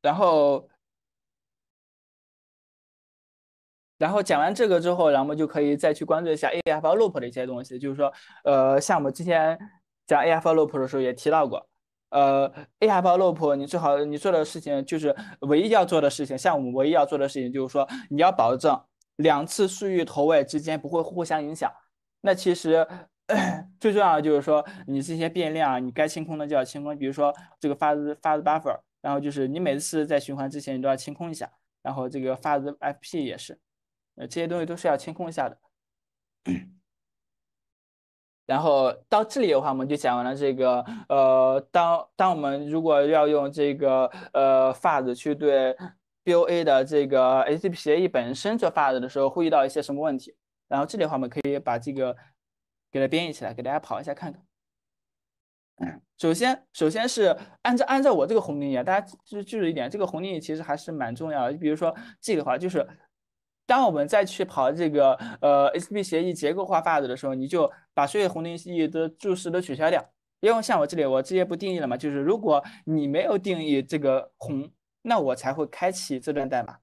然后，然后讲完这个之后，然后就可以再去关注一下 A F Loop 的一些东西，就是说，呃，像我们之前讲 A F Loop 的时候也提到过。呃，A i 包 loop，你最好你做的事情就是唯一要做的事情。像我们唯一要做的事情就是说，你要保证两次数据投喂之间不会互相影响。那其实 最重要的就是说，你这些变量，你该清空的就要清空。比如说这个 fast fast buffer，然后就是你每次在循环之前你都要清空一下，然后这个 fast fp 也是，呃，这些东西都是要清空一下的。然后到这里的话，我们就讲完了这个。呃，当当我们如果要用这个呃 f a s 去对 B O A 的这个 A C P 协议本身做 f a s 的时候，会遇到一些什么问题？然后这里的话，我们可以把这个给它编译起来，给大家跑一下看看。首先，首先是按照按照我这个红定义，大家就记住一点，这个红定义其实还是蛮重要的。你比如说这个话就是。当我们再去跑这个呃 H p 协议结构化发子的时候，你就把所有红定义的注释都取消掉，因为像我这里我直接不定义了嘛，就是如果你没有定义这个红，那我才会开启这段代码。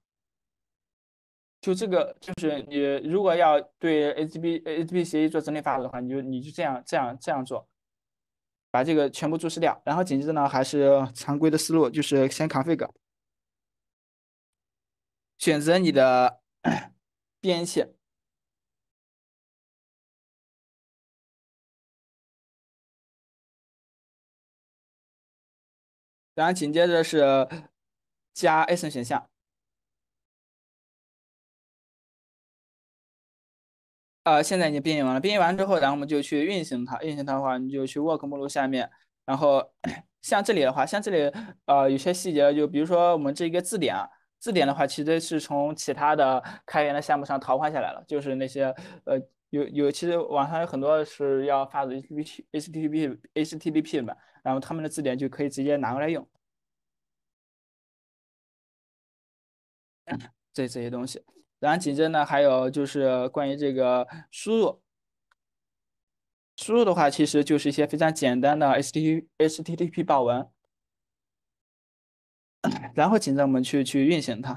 就这个就是你如果要对 H B H B 协议做整理发的话，你就你就这样这样这样做，把这个全部注释掉，然后紧接着呢还是常规的思路，就是先 config，选择你的。编写。然后紧接着是加 A 选项。呃，现在已经编译完了。编译完之后，然后我们就去运行它。运行它的话，你就去 work 目录下面。然后，像这里的话，像这里呃，有些细节，就比如说我们这一个字典。啊，字典的话，其实是从其他的开源的项目上淘换下来了，就是那些呃有有，其实网上有很多是要发的 HTTP、HTTP、HTTP 的嘛，然后他们的字典就可以直接拿过来用。这这些东西，然后紧接着呢，还有就是关于这个输入，输入的话，其实就是一些非常简单的 HTTP、HTTP 报文。然后紧着我们去去运行它，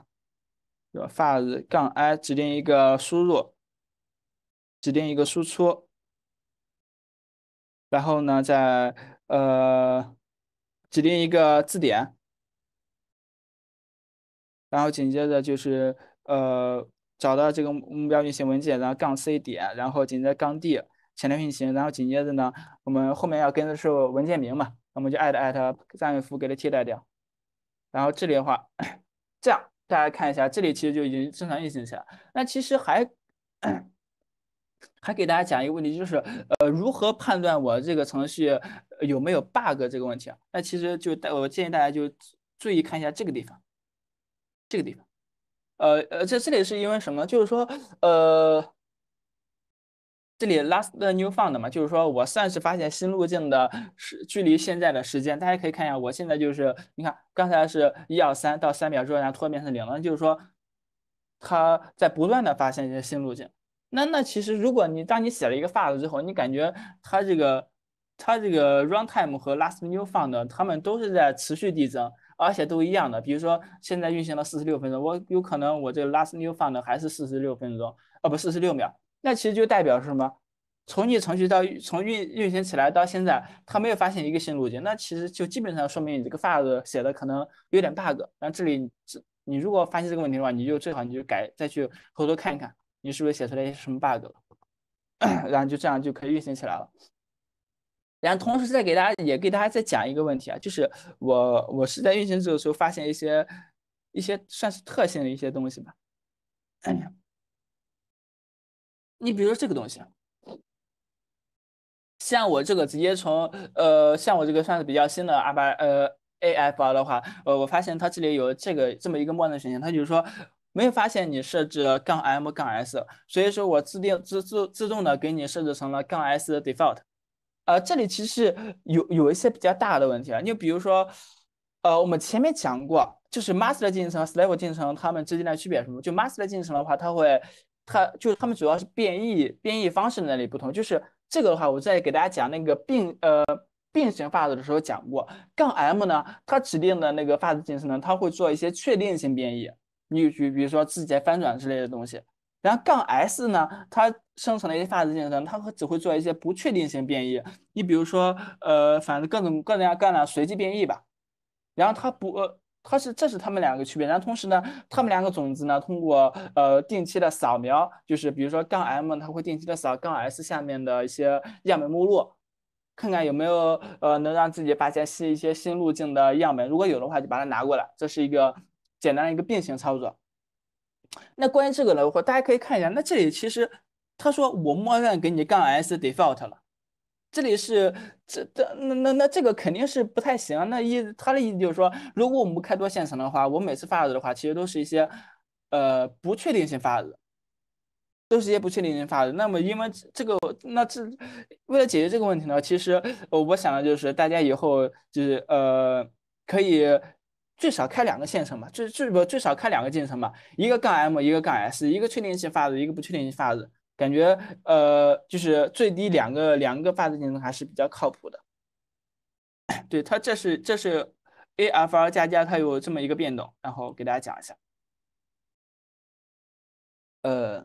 吧 fuzz 杠 i 指定一个输入，指定一个输出，然后呢再呃指定一个字典，然后紧接着就是呃找到这个目标运行文件，然后杠 c 点，然后紧接着杠 d 前台运行，然后紧接着呢我们后面要跟的是文件名嘛，我们就 a 特 a 特占位符给它替代掉。然后这里的话，这样大家看一下，这里其实就已经正常运行起来了。那其实还还给大家讲一个问题，就是呃，如何判断我这个程序有没有 bug 这个问题啊？那其实就带我建议大家就注意看一下这个地方，这个地方，呃呃，这这里是因为什么？就是说呃。这里 last new found 嘛，就是说我算是发现新路径的时，距离现在的时间，大家可以看一下，我现在就是，你看刚才是一、二、三到三秒之后，然后突然变成零了，就是说，它在不断的发现一些新路径。那那其实如果你当你写了一个 fast 之后，你感觉它这个它这个 runtime 和 last new found 它们都是在持续递增，而且都一样的。比如说现在运行了四十六分钟，我有可能我这个 last new found 还是四十六分钟，啊不四十六秒。那其实就代表是什么？从你程序到从运运行起来到现在，他没有发现一个新路径，那其实就基本上说明你这个 f z z 写的可能有点 bug。然后这里，你你如果发现这个问题的话，你就最好你就改，再去回头看一看，你是不是写出来一些什么 bug，然后就这样就可以运行起来了。然后同时再给大家也给大家再讲一个问题啊，就是我我是在运行这个时候发现一些一些算是特性的一些东西吧。你比如说这个东西，像我这个直接从呃，像我这个算是比较新的二八呃 A F R 的话，呃，我发现它这里有这个这么一个默认选项，它就是说没有发现你设置杠 M 杠 S，所以说我自定自自自动的给你设置成了杠 S default。呃，这里其实有有一些比较大的问题啊，就比如说，呃，我们前面讲过，就是 master 进程和 slave 进程它们之间的区别是什么？就 master 进程的话，它会。它就是它们主要是变异变异方式那里不同，就是这个的话，我在给大家讲那个并呃并行发子的时候讲过，杠 M 呢，它指定的那个发子进程呢，它会做一些确定性变异，你比比如说字节翻转之类的东西。然后杠 S 呢，它生成的一些发子进程，它只会做一些不确定性变异，你比如说呃反正各种各种各样的随机变异吧。然后它不呃。它是这是它们两个区别，后同时呢，它们两个种子呢，通过呃定期的扫描，就是比如说杠 M，它会定期的扫杠 S 下面的一些样本目录，看看有没有呃能让自己发现新一些新路径的样本，如果有的话就把它拿过来，这是一个简单的一个并行操作。那关于这个的话，大家可以看一下，那这里其实他说我默认给你杠 S default 了。这里是这这那那那这个肯定是不太行。那意他的意思就是说，如果我们不开多线程的话，我每次发子的话，其实都是一些呃不确定性发子，都是一些不确定性发子。那么因为这个那这为了解决这个问题呢，其实我我想的就是大家以后就是呃可以最少开两个线程吧，最最不最少开两个进程吧，一个杠 M 一个杠 S，一个确定性发子，一个不确定性发子。感觉呃，就是最低两个两个发字结程还是比较靠谱的。对，它这是这是 A F R 加加，它有这么一个变动，然后给大家讲一下。呃，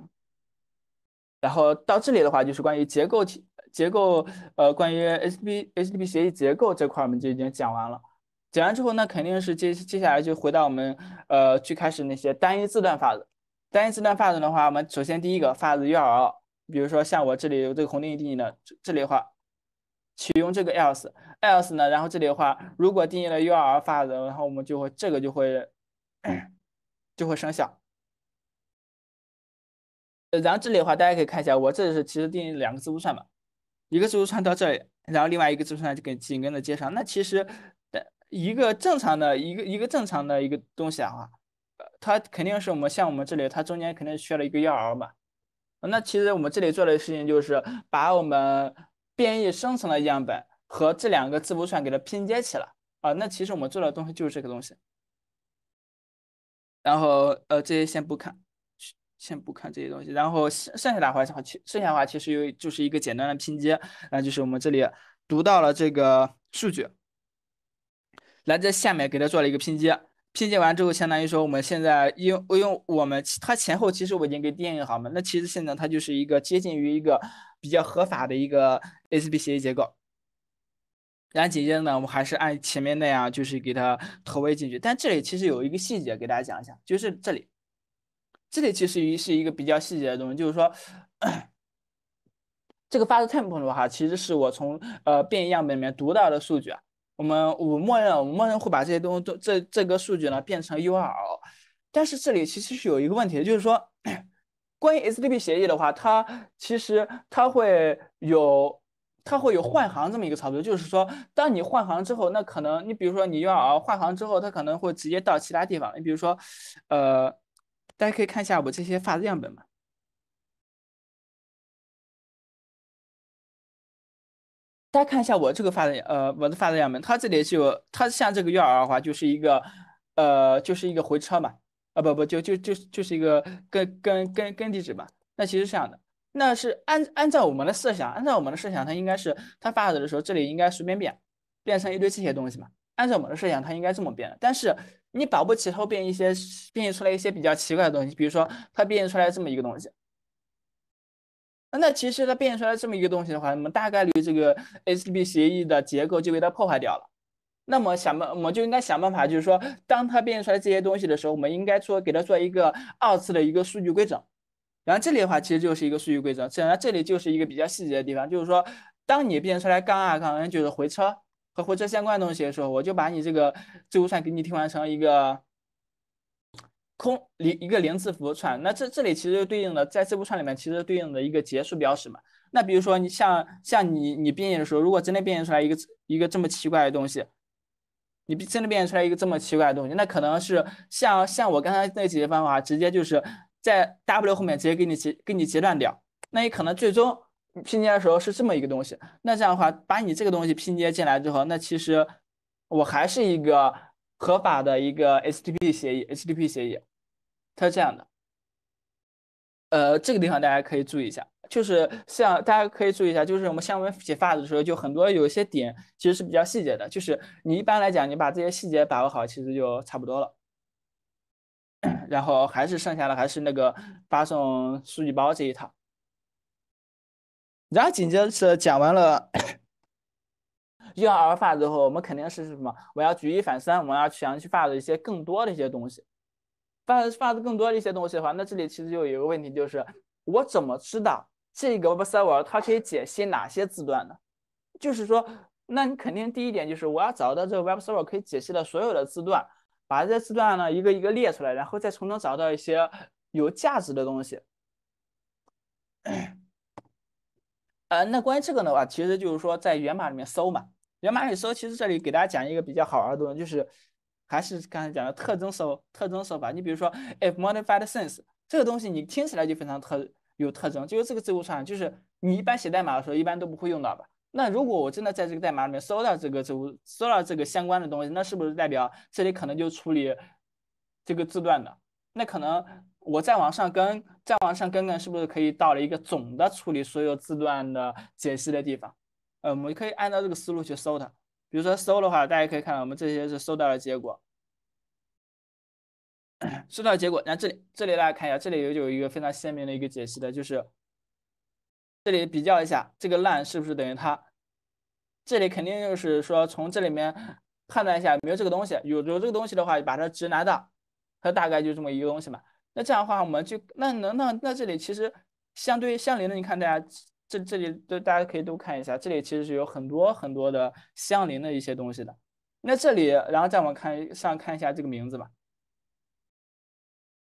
然后到这里的话，就是关于结构体结构，呃，关于 S B H T P 协议结构这块，我们就已经讲完了。讲完之后，那肯定是接接下来就回到我们呃去开始那些单一字段发的。单一字段发送的话，我们首先第一个发送 URL，比如说像我这里有这个红定义定义的这里的话，启用这个 else，else 呢，然后这里的话，如果定义了 URL 发的，然后我们就会这个就会就会生效。然后这里的话，大家可以看一下，我这里是其实定义两个字符串嘛，一个字符串到这里，然后另外一个字符串就给紧跟着接上。那其实一个正常的一个一个正常的一个东西啊。它肯定是我们像我们这里，它中间肯定缺了一个幺 L 嘛。那其实我们这里做的事情就是把我们变异生成的样本和这两个字符串给它拼接起来啊。那其实我们做的东西就是这个东西。然后呃，这些先不看，先不看这些东西。然后剩剩下的话，剩剩下的话其实有就是一个简单的拼接，那就是我们这里读到了这个数据，来在下面给它做了一个拼接。拼接完之后，相当于说我们现在，因为因用我们它前后其实我已经给定义好了，那其实现在它就是一个接近于一个比较合法的一个 A C B 协议结构。然后紧接着呢，我们还是按前面那样，就是给它投喂进去。但这里其实有一个细节给大家讲一下，就是这里，这里其实是一个比较细节的东西，就是说这个 fast time 话，其实是我从呃变异样本里面读到的数据啊。我们我默认，我们默认会把这些东西都这这个数据呢变成 URL，但是这里其实是有一个问题，就是说关于 HTTP 协议的话，它其实它会有它会有换行这么一个操作，就是说当你换行之后，那可能你比如说你 URL 换行之后，它可能会直接到其他地方。你比如说，呃，大家可以看一下我这些发的样本嘛。大家看一下我这个发的，呃，我的发的样本，它这里就它像这个月儿的话，就是一个，呃，就是一个回车嘛，啊不不，就就就就是一个跟跟跟跟地址嘛。那其实是这样的，那是按按照我们的设想，按照我们的设想，它应该是它发的时候，这里应该随便变，变成一堆这些东西嘛。按照我们的设想，它应该这么变的，但是你保不齐它变一些，变异出来一些比较奇怪的东西，比如说它变异出来这么一个东西。那那其实它变出来这么一个东西的话，那么大概率这个 HTTP 协议的结构就被它破坏掉了。那么想办，我们就应该想办法，就是说，当它变出来这些东西的时候，我们应该说给它做一个二次的一个数据规整。然后这里的话，其实就是一个数据规整。显然这里就是一个比较细节的地方，就是说，当你变出来杠二杠 n 就是回车和回车相关的东西的时候，我就把你这个字符串给你替换成一个。空零一个零字符串，那这这里其实对应的在字符串里面其实对应的一个结束标识嘛。那比如说你像像你你编译的时候，如果真的编译出来一个一个这么奇怪的东西，你真的编译出来一个这么奇怪的东西，那可能是像像我刚才那解决方法，直接就是在 W 后面直接给你截给你截断掉。那你可能最终拼接的时候是这么一个东西。那这样的话，把你这个东西拼接进来之后，那其实我还是一个合法的一个 HTTP 协议，HTTP 协议。它是这样的，呃，这个地方大家可以注意一下，就是像大家可以注意一下，就是我们下面写发的时候，就很多有一些点其实是比较细节的，就是你一般来讲，你把这些细节把握好，其实就差不多了。然后还是剩下的还是那个发送数据包这一套，然后紧接着讲完了用阿尔法之后，我们肯定是什么？我要举一反三，我要去讲去发的一些更多的一些东西。发发的更多的一些东西的话，那这里其实就有一个问题，就是我怎么知道这个 web server 它可以解析哪些字段呢？就是说，那你肯定第一点就是我要找到这个 web server 可以解析的所有的字段，把这些字段呢一个一个列出来，然后再从中找到一些有价值的东西。呃，那关于这个的话，其实就是说在源码里面搜嘛，源码里搜。其实这里给大家讲一个比较好玩的东西，就是。还是刚才讲的特征搜，特征搜法。你比如说，if modified since 这个东西，你听起来就非常特，有特征。就是这个字符串，就是你一般写代码的时候一般都不会用到的。那如果我真的在这个代码里面搜到这个字，搜到这个相关的东西，那是不是代表这里可能就处理这个字段的？那可能我再往上跟，再往上跟跟，是不是可以到了一个总的处理所有字段的解析的地方？呃，我们可以按照这个思路去搜它。比如说搜的话，大家可以看到我们这些是搜到的结果，搜到结果。那这里这里大家看一下，这里有有一个非常鲜明的一个解析的，就是这里比较一下这个烂是不是等于它？这里肯定就是说从这里面判断一下没有这个东西，有有这个东西的话，把它直拿到，它大概就这么一个东西嘛。那这样的话，我们就那能那那这里其实相对于相邻的，你看大家。这这里都大家可以都看一下，这里其实是有很多很多的相邻的一些东西的。那这里，然后再往看上看一下这个名字吧，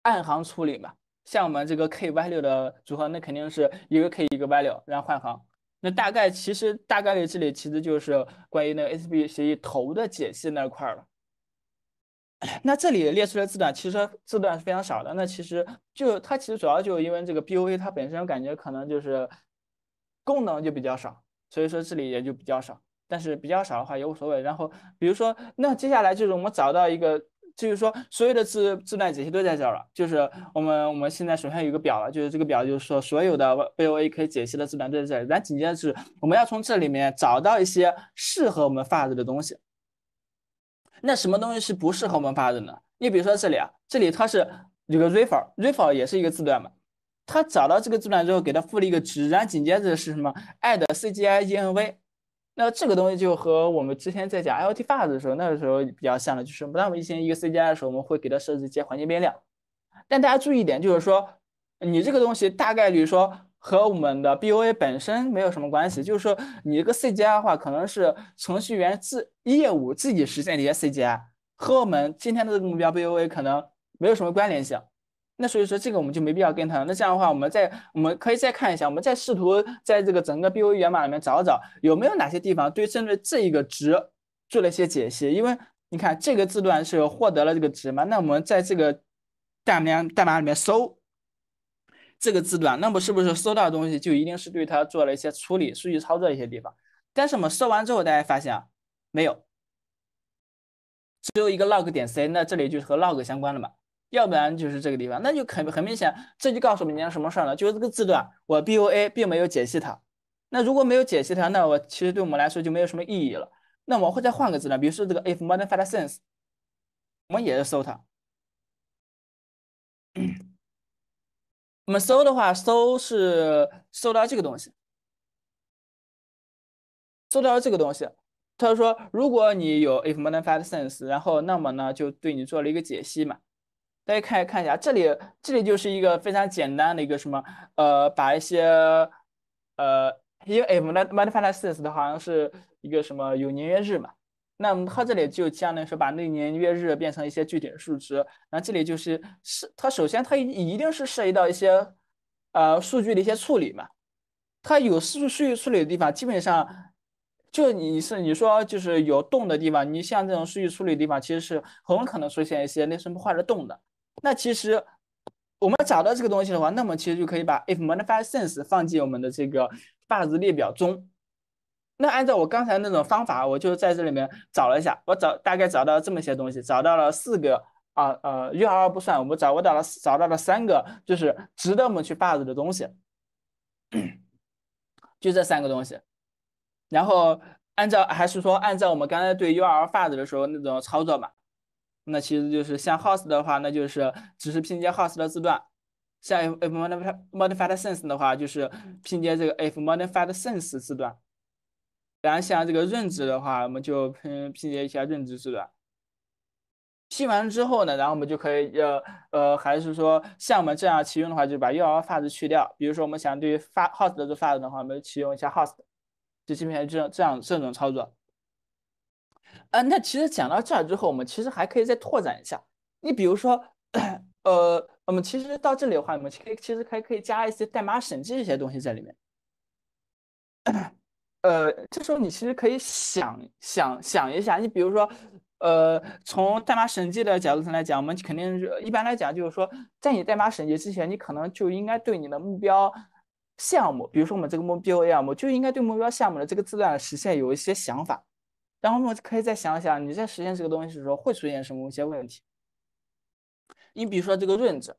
按行处理嘛，像我们这个 K Y 六的组合，那肯定是一个 K 一个 Y 六，然后换行。那大概其实大概率这里其实就是关于那个 S B 协议头的解析那块了。那这里列出来字段其实字段是非常少的，那其实就它其实主要就因为这个 B O A 它本身感觉可能就是。功能就比较少，所以说这里也就比较少。但是比较少的话也无所谓。然后比如说，那接下来就是我们找到一个，就是说所有的字字段解析都在这儿了。就是我们我们现在首先有一个表了，就是这个表就是说所有的 V O A 可以解析的字段都在这里。咱紧接着是，我们要从这里面找到一些适合我们发的的东西。那什么东西是不适合我们发的呢？你比如说这里啊，这里它是有个 refer，refer 也是一个字段嘛。他找到这个字段之后，给它赋了一个值，然后紧接着是什么？add CGI ENV。那这个东西就和我们之前在讲 i o t f a t 的时候，那个时候比较像了，就是当我们进行一个 CGI 的时候，我们会给它设置一些环境变量。但大家注意一点，就是说你这个东西大概率说和我们的 BOA 本身没有什么关系，就是说你这个 CGI 的话，可能是程序员自业务自己实现的一些 CGI，和我们今天的这个目标 BOA 可能没有什么关联性。那所以说这个我们就没必要跟它。那这样的话，我们再我们可以再看一下，我们再试图在这个整个 B O 源码里面找找，有没有哪些地方对针对这一个值做了一些解析？因为你看这个字段是获得了这个值嘛，那我们在这个代码代码里面搜这个字段，那么是不是搜到的东西就一定是对它做了一些处理、数据操作一些地方？但是我们搜完之后，大家发现啊，没有，只有一个 log 点 c，那这里就是和 log 相关了嘛。要不然就是这个地方，那就很很明显，这就告诉我们一件什么事儿呢？就是这个字段，我 boa 并没有解析它。那如果没有解析它，那我其实对我们来说就没有什么意义了。那我会再换个字段，比如说这个 if modern f a t since，我们也是搜它。我们搜的话，搜是搜到这个东西，搜到这个东西。他说，如果你有 if modern f a t since，然后那么呢，就对你做了一个解析嘛。大家看一看一下，这里这里就是一个非常简单的一个什么，呃，把一些，呃，因为 if that m a t t e finishes 的好像是一个什么有年月日嘛，那它这里就相当于说把那年月日变成一些具体的数值，那这里就是是它首先它一定是涉及到一些，呃，数据的一些处理嘛，它有数数据处理的地方，基本上，就你是你说就是有洞的地方，你像这种数据处理地方，其实是很可能出现一些内存不坏的洞的。那其实我们找到这个东西的话，那么其实就可以把 if modified since 放进我们的这个 fuzz 列表中。那按照我刚才那种方法，我就在这里面找了一下，我找大概找到这么些东西，找到了四个啊呃 U R L 不算，我们找我找了找到了三个，就是值得我们去 fuzz 的东西，就这三个东西。然后按照还是说按照我们刚才对 U R L fuzz 的时候那种操作嘛。那其实就是像 host 的话，那就是只是拼接 host 的字段；像 if modified since 的话，就是拼接这个 if modified since 字段。然后像这个润值的话，我们就拼拼接一下润值字段。拼完之后呢，然后我们就可以呃呃，还是说像我们这样启用的话，就把 url 字段去掉。比如说我们想对于发 host 的发段的话，我们启用一下 host，就本上这这样这种操作。呃，那其实讲到这儿之后，我们其实还可以再拓展一下。你比如说，呃，我们其实到这里的话，我们可以其实还可以加一些代码审计这些东西在里面。呃，这时候你其实可以想想想一下，你比如说，呃，从代码审计的角度上来讲，我们肯定是一般来讲就是说，在你代码审计之前，你可能就应该对你的目标项目，比如说我们这个目标项目，就应该对目标项目的这个质量实现有一些想法。然后我们可以再想想，你在实现这个东西的时候会出现什么一些问题？你比如说这个润子，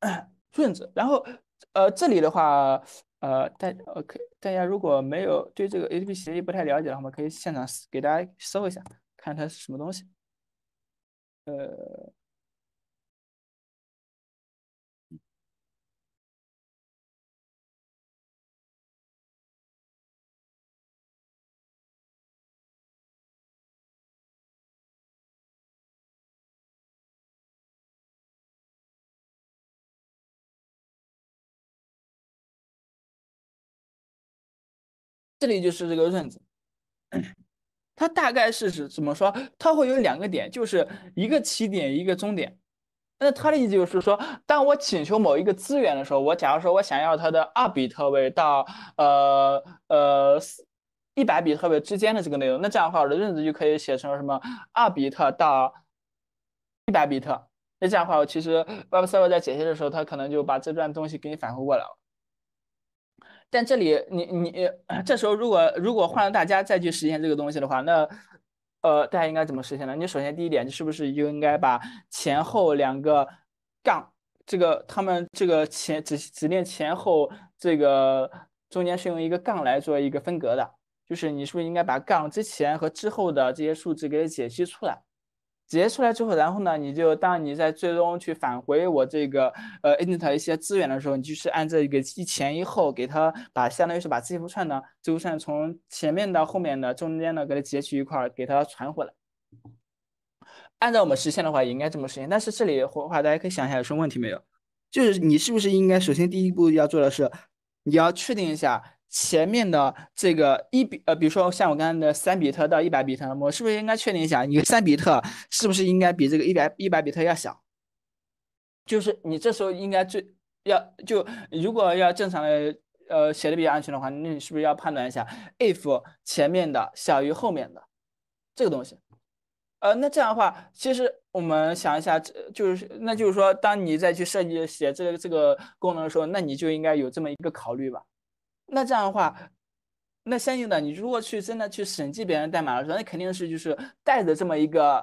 润子，然后呃，这里的话，呃，大呃可大家如果没有对这个 h P p 协议不太了解的话，我们可以现场给大家搜一下，看它是什么东西。呃。这里就是这个润子，它大概是指怎么说？它会有两个点，就是一个起点，一个终点。那它的意思就是说，当我请求某一个资源的时候，我假如说我想要它的二比特位到呃呃一百比特位之间的这个内容，那这样的话，我的润子就可以写成什么二比特到一百比特。那这样的话，我其实 web server 在解析的时候，它可能就把这段东西给你返回过来了。但这里你你这时候如果如果换了大家再去实现这个东西的话，那呃大家应该怎么实现呢？你首先第一点，你是不是就应该把前后两个杠，这个他们这个前指指令前后这个中间是用一个杠来做一个分隔的，就是你是不是应该把杠之前和之后的这些数字给它解析出来？截出来之后，然后呢，你就当你在最终去返回我这个呃，enter 一些资源的时候，你就是按这个一前一后给它把，相当于是把字符串呢，字符串从前面到后面的中间呢，给它截取一块儿给它传回来。按照我们实现的话，也应该这么实现。但是这里的话，大家可以想一下有什么问题没有？就是你是不是应该首先第一步要做的是，你要确定一下。前面的这个一比呃，比如说像我刚才的三比特到一百比特，我是不是应该确定一下，你三比特是不是应该比这个一百一百比特要小？就是你这时候应该最要就如果要正常的呃写的比较安全的话，那你是不是要判断一下 if 前面的小于后面的这个东西？呃，那这样的话，其实我们想一下，这就是那就是说，当你再去设计写这个这个功能的时候，那你就应该有这么一个考虑吧。那这样的话，那相应的，你如果去真的去审计别人代码的时候，那肯定是就是带着这么一个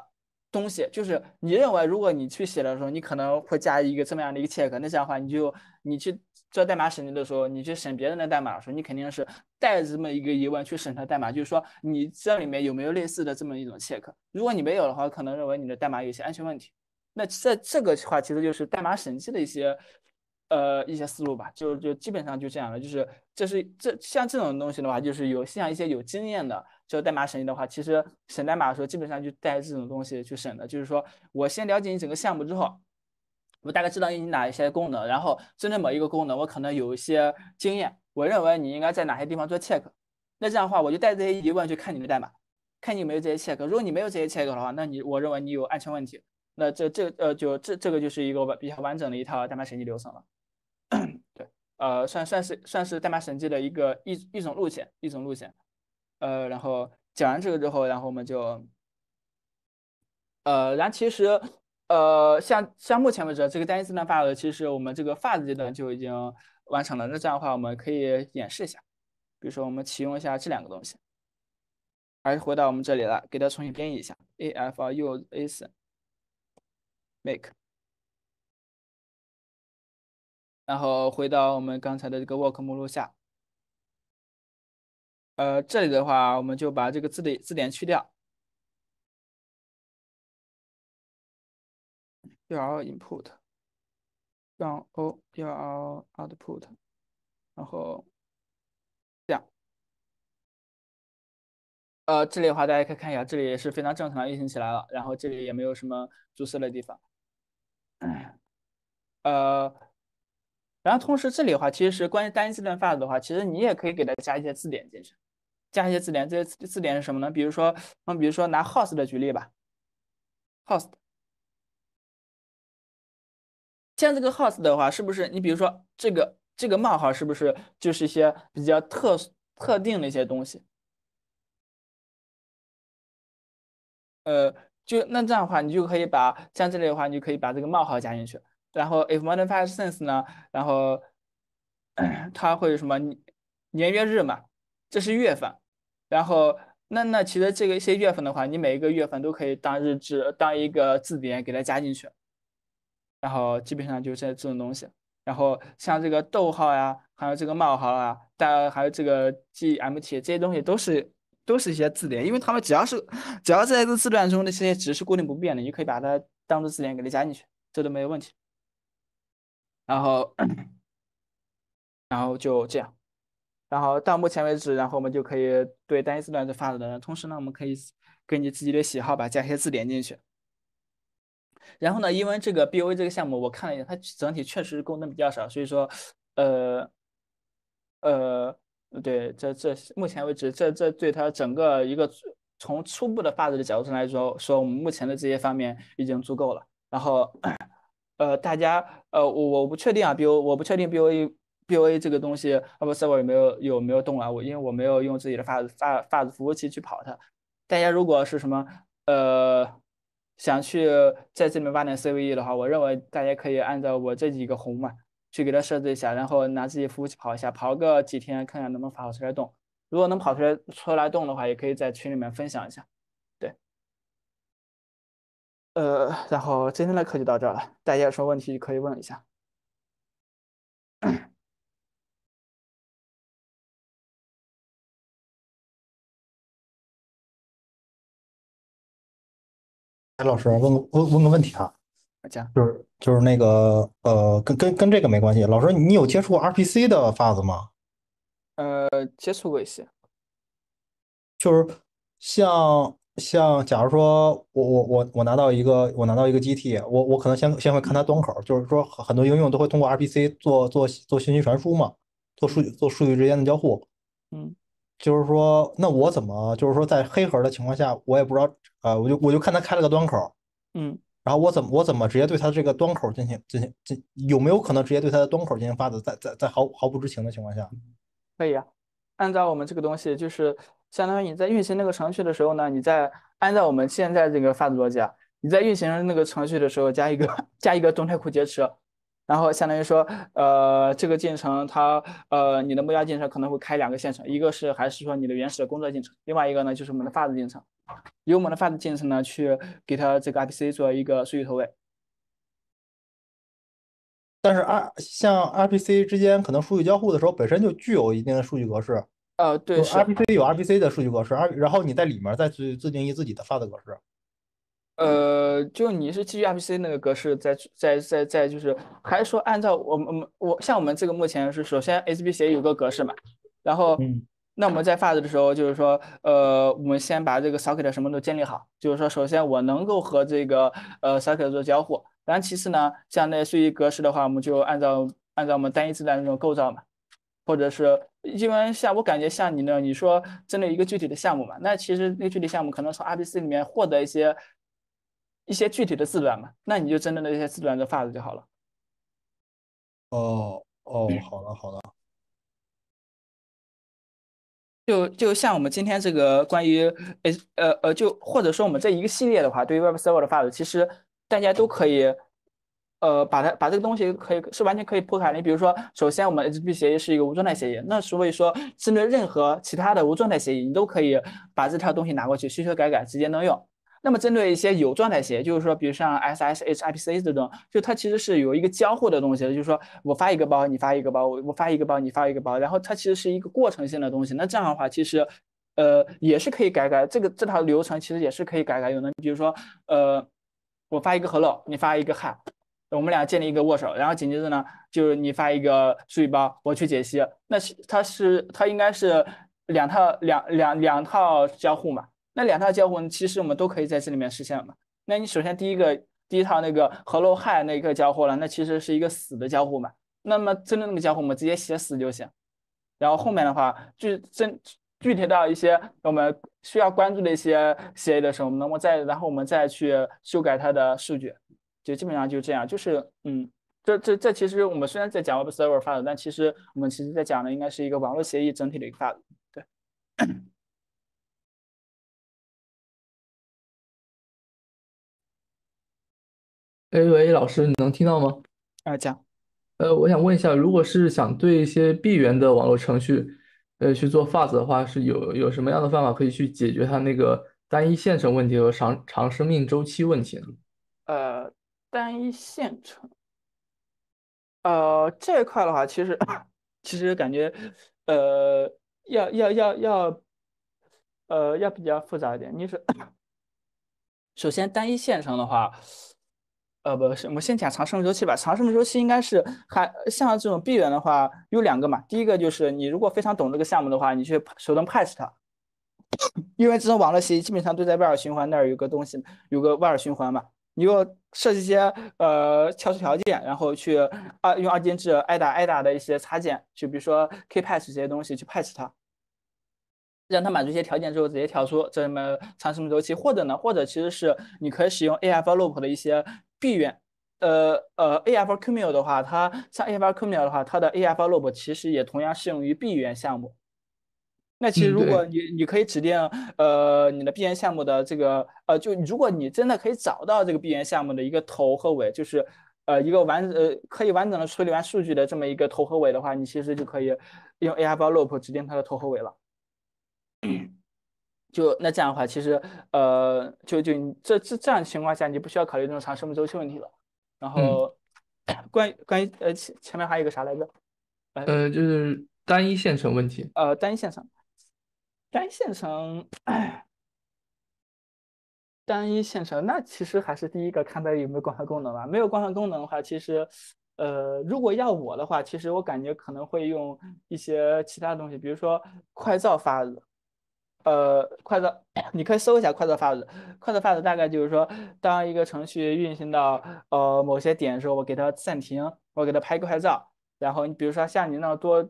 东西，就是你认为如果你去写的时候，你可能会加一个这么样的一个 check。那这样的话，你就你去做代码审计的时候，你去审别人的代码的时候，你肯定是带着这么一个疑问去审他代码，就是说你这里面有没有类似的这么一种 check。如果你没有的话，可能认为你的代码有些安全问题。那这这个话其实就是代码审计的一些。呃，一些思路吧，就就基本上就这样了。就是这是这像这种东西的话，就是有像一些有经验的就代码审计的话，其实审代码的时候基本上就带这种东西去审的。就是说我先了解你整个项目之后，我大概知道你哪一些功能，然后针对某一个功能，我可能有一些经验，我认为你应该在哪些地方做 check。那这样的话，我就带这些疑问去看你的代码，看你有没有这些 check。如果你没有这些 check 的话，那你我认为你有安全问题。那这这呃就这这个就是一个完比较完整的一套代码审计流程了。对，呃，算算是算是代码审计的一个一一种路线，一种路线，呃，然后讲完这个之后，然后我们就，呃，然后其实，呃，像像目前为止这个单一字段发的，其实我们这个发的阶段就已经完成了。那这样的话，我们可以演示一下，比如说我们启用一下这两个东西，还是回到我们这里来，给它重新编译一下，a f u s make。然后回到我们刚才的这个 work 目录下，呃，这里的话，我们就把这个字典字典去掉。url input. 杠 o url output. 然后，这样。呃，这里的话，大家可以看一下，这里也是非常正常的运行起来了，然后这里也没有什么注释的地方。呃。然后同时，这里的话，其实关于单一字段发的话，其实你也可以给它加一些字典进去，加一些字典。这些字字典是什么呢？比如说，嗯，比如说拿 host 的举例吧，host。像这个 host 的话，是不是你比如说这个这个冒号，是不是就是一些比较特特定的一些东西？呃，就那这样的话，你就可以把像这里的话，你就可以把这个冒号加进去。然后，if m o d e a n f i s t sense 呢？然后 它会什么年月日嘛？这是月份。然后，那那其实这个一些月份的话，你每一个月份都可以当日志当一个字典给它加进去。然后基本上就是这种东西。然后像这个逗号呀，还有这个冒号啊，但还有这个 GMT 这些东西都是都是一些字典，因为它们只要是只要在这字段中的这些值是固定不变的，你就可以把它当做字典给它加进去，这都没有问题。然后，然后就这样，然后到目前为止，然后我们就可以对单一字段的发展的。同时呢，我们可以根据自己的喜好，把加些字典进去。然后呢，因为这个 B O a 这个项目，我看了一下，它整体确实功能比较少，所以说，呃，呃，对，这这目前为止，这这对它整个一个从初步的发展的角度上来说，说我们目前的这些方面已经足够了。然后。呃，大家，呃，我我不确定啊，比如我不确定 B O A B O A 这个东西 o b Server 有没有有没有动啊？我因为我没有用自己的 Fast Fast 服务器去跑它。大家如果是什么呃想去在这里挖点 C V E 的话，我认为大家可以按照我这几个红嘛去给它设置一下，然后拿自己服务器跑一下，跑个几天看看能不能跑出来动。如果能跑出来出来动的话，也可以在群里面分享一下。呃，然后今天的课就到这儿了。大家有什么问题可以问一下。哎，老师，问个问问个问题啊？我讲，就是就是那个呃，跟跟跟这个没关系。老师，你有接触过 RPC 的发子吗？呃，接触过一些，就是像。像假如说我我我我拿到一个我拿到一个 G T，我我可能先先会看它端口，就是说很多应用都会通过 R P C 做做做信息传输嘛，做数据做数据之间的交互，嗯，就是说那我怎么就是说在黑盒的情况下，我也不知道啊，我就我就看它开了个端口，嗯，然后我怎么我怎么直接对它这个端口进行进行进有没有可能直接对它的端口进行发子在在在毫毫不知情的情况下，可以啊，按照我们这个东西就是。相当于你在运行那个程序的时候呢，你在按照我们现在这个父子逻辑啊，你在运行那个程序的时候加一个 加一个动态库劫持，然后相当于说呃这个进程它呃你的目标进程可能会开两个线程，一个是还是说你的原始的工作进程，另外一个呢就是我们的 fast 进程，由我们的 fast 进程呢去给它这个 RPC 做一个数据投喂，但是 R 像 RPC 之间可能数据交互的时候本身就具有一定的数据格式。呃，对，RPC 有 RPC 的数据格式，而然后你在里面再去自定义自己的 Fate 的格式。呃，就你是基于 RPC 那个格式在在在在，就是还是说按照我们我们我像我们这个目前是首先 s b 协议有个格式嘛，然后那我们在 f a t 的时候就是说，呃，我们先把这个 Socket 什么都建立好，就是说首先我能够和这个呃 Socket 做交互，然后其次呢，像那些数据格式的话，我们就按照按照我们单一字段那种构造嘛。或者是因为像我感觉像你那样，你说针对一个具体的项目嘛，那其实那个具体项目可能从 RBC 里面获得一些一些具体的字段嘛，那你就针对那些字段的字段就好了。哦哦，好了好了，就就像我们今天这个关于诶呃呃，就或者说我们这一个系列的话，对于 Web Server 的字段，其实大家都可以。呃，把它把这个东西可以是完全可以铺开。你比如说，首先我们 H P 协议是一个无状态协议，那所以说针对任何其他的无状态协议，你都可以把这条东西拿过去修修改改，直接能用。那么针对一些有状态协议，就是说，比如像 S S H、I P C 这种，就它其实是有一个交互的东西，就是说我发一个包，你发一个包，我我发一个包，你发一个包，然后它其实是一个过程性的东西。那这样的话，其实呃也是可以改改这个这套流程，其实也是可以改改用的。比如说，呃，我发一个 hello，你发一个 hi。我们俩建立一个握手，然后紧接着呢，就是你发一个数据包，我去解析。那是它是它应该是两套两两两套交互嘛？那两套交互其实我们都可以在这里面实现嘛？那你首先第一个第一套那个 hello hi 那个交互了，那其实是一个死的交互嘛？那么真的那个交互我们直接写死就行。然后后面的话，具真具体到一些我们需要关注的一些协议的时候，我们再然后我们再去修改它的数据。就基本上就这样，就是嗯，这这这其实我们虽然在讲 Web Server Fast，但其实我们其实在讲的应该是一个网络协议整体的一个 Fast。对。哎，喂，老师，你能听到吗？啊，讲。呃，我想问一下，如果是想对一些闭源的网络程序，呃，去做 Fast 的话，是有有什么样的方法可以去解决它那个单一线程问题和长长生命周期问题呢？呃。单一线程，呃，这块的话，其实其实感觉，呃，要要要要，呃，要比较复杂一点。你是，首先单一线程的话，呃，不是，我们先讲长生命周期吧。长生命周期应该是还像这种闭源的话，有两个嘛。第一个就是你如果非常懂这个项目的话，你去手动 pass 它，因为这种网络协议基本上都在外尔循环那儿有个东西，有个外尔循环嘛。你又设计一些呃跳出条件，然后去二用二进制挨打挨打的一些插件，就比如说 K patch 这些东西去 patch 它，让它满足一些条件之后直接跳出这么长生命周期，或者呢，或者其实是你可以使用 AFL Loop 的一些 B 源，呃呃 AFL QEMU 的话，它像 AFL QEMU 的话，它的 AFL Loop 其实也同样适用于 B 源项目。那其实如果你你可以指定呃你的闭源项目的这个呃就如果你真的可以找到这个闭源项目的一个头和尾，就是呃一个完呃可以完整的处理完数据的这么一个头和尾的话，你其实就可以用 AI 包 loop 指定它的头和尾了。就那这样的话，其实呃就就这这这样情况下，你不需要考虑这种长生命周期问题了。然后关于关于呃前前面还有一个啥来着？呃就是单一线程问题。呃单一线程。单线程，单一线程，那其实还是第一个看它有没有光卡功能吧。没有光卡功能的话，其实，呃，如果要我的话，其实我感觉可能会用一些其他东西，比如说快照发子，呃，快照，你可以搜一下快照发子。快照发子大概就是说，当一个程序运行到呃某些点的时候，我给它暂停，我给它拍个快照，然后你比如说像你那样多，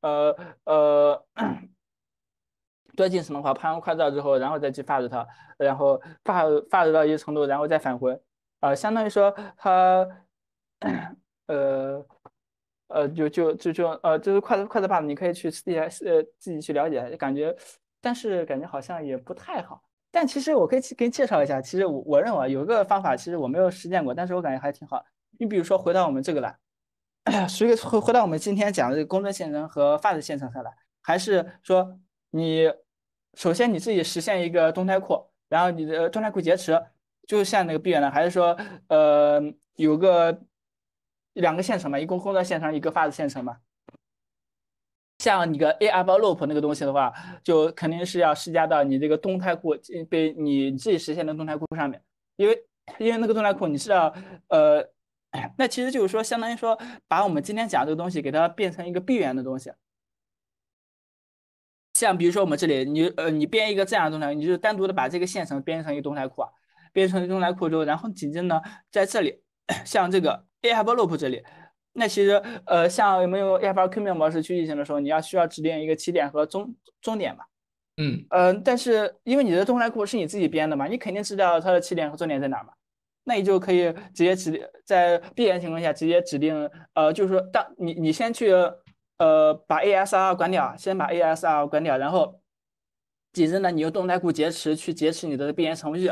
呃呃。多进程的话，拍完快照之后，然后再去发给它，然后发发制到一定程度，然后再返回，呃，相当于说它，呃，呃，就就就就呃，就是快的快速发，你可以去 c d 呃自己去了解，感觉，但是感觉好像也不太好。但其实我可以给你介绍一下，其实我我认为有一个方法，其实我没有实践过，但是我感觉还挺好。你比如说回到我们这个来，所 以回回到我们今天讲的这个工作线程和复制线程上来，还是说你。首先你自己实现一个动态库，然后你的动态库劫持，就像那个闭源的，还是说呃有个两个线程嘛，一个工作线程，一个发子线程嘛。像你个 A R Loop 那个东西的话，就肯定是要施加到你这个动态库被你自己实现的动态库上面，因为因为那个动态库你是要呃，那其实就是说，相当于说把我们今天讲这个东西给它变成一个闭源的东西。像比如说我们这里，你呃，你编一个这样的动态，你就单独的把这个线程编成一个动态库，啊，编成一个动态库之后，然后接着呢在这里，像这个 A v e L O o P 这里，那其实呃，像我们用 A I B i Q 模式去运行的时候，你要需要指定一个起点和终终点嘛？嗯嗯，但是因为你的动态库是你自己编的嘛，你肯定知道它的起点和终点在哪嘛？那你就可以直接指在必然情况下直接指定，呃，就是说当你你先去。呃，把 ASR 关掉，先把 ASR 关掉，然后紧接着呢，你用动态库劫持去劫持你的编译程序，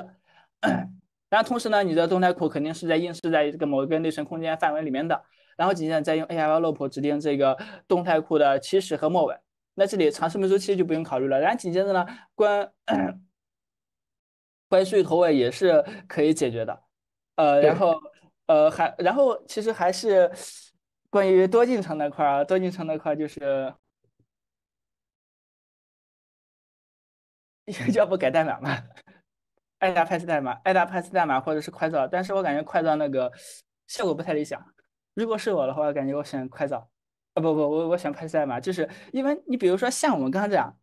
然后同时呢，你的动态库肯定是在映射在这个某一个内存空间范围里面的，然后紧接着再用 ALOOP r 指定这个动态库的起始和末尾，那这里长生命周期就不用考虑了，然后紧接着呢，关关数据头尾也是可以解决的，呃，然后呃还然后其实还是。关于多进程那块儿啊，多进程那块就是 要不改代码嘛，爱达派斯代码，爱达派斯代码或者是快照，但是我感觉快照那个效果不太理想。如果是我的话，感觉我选快照，啊不不，我我选派斯代码，就是因为你比如说像我们刚刚这样，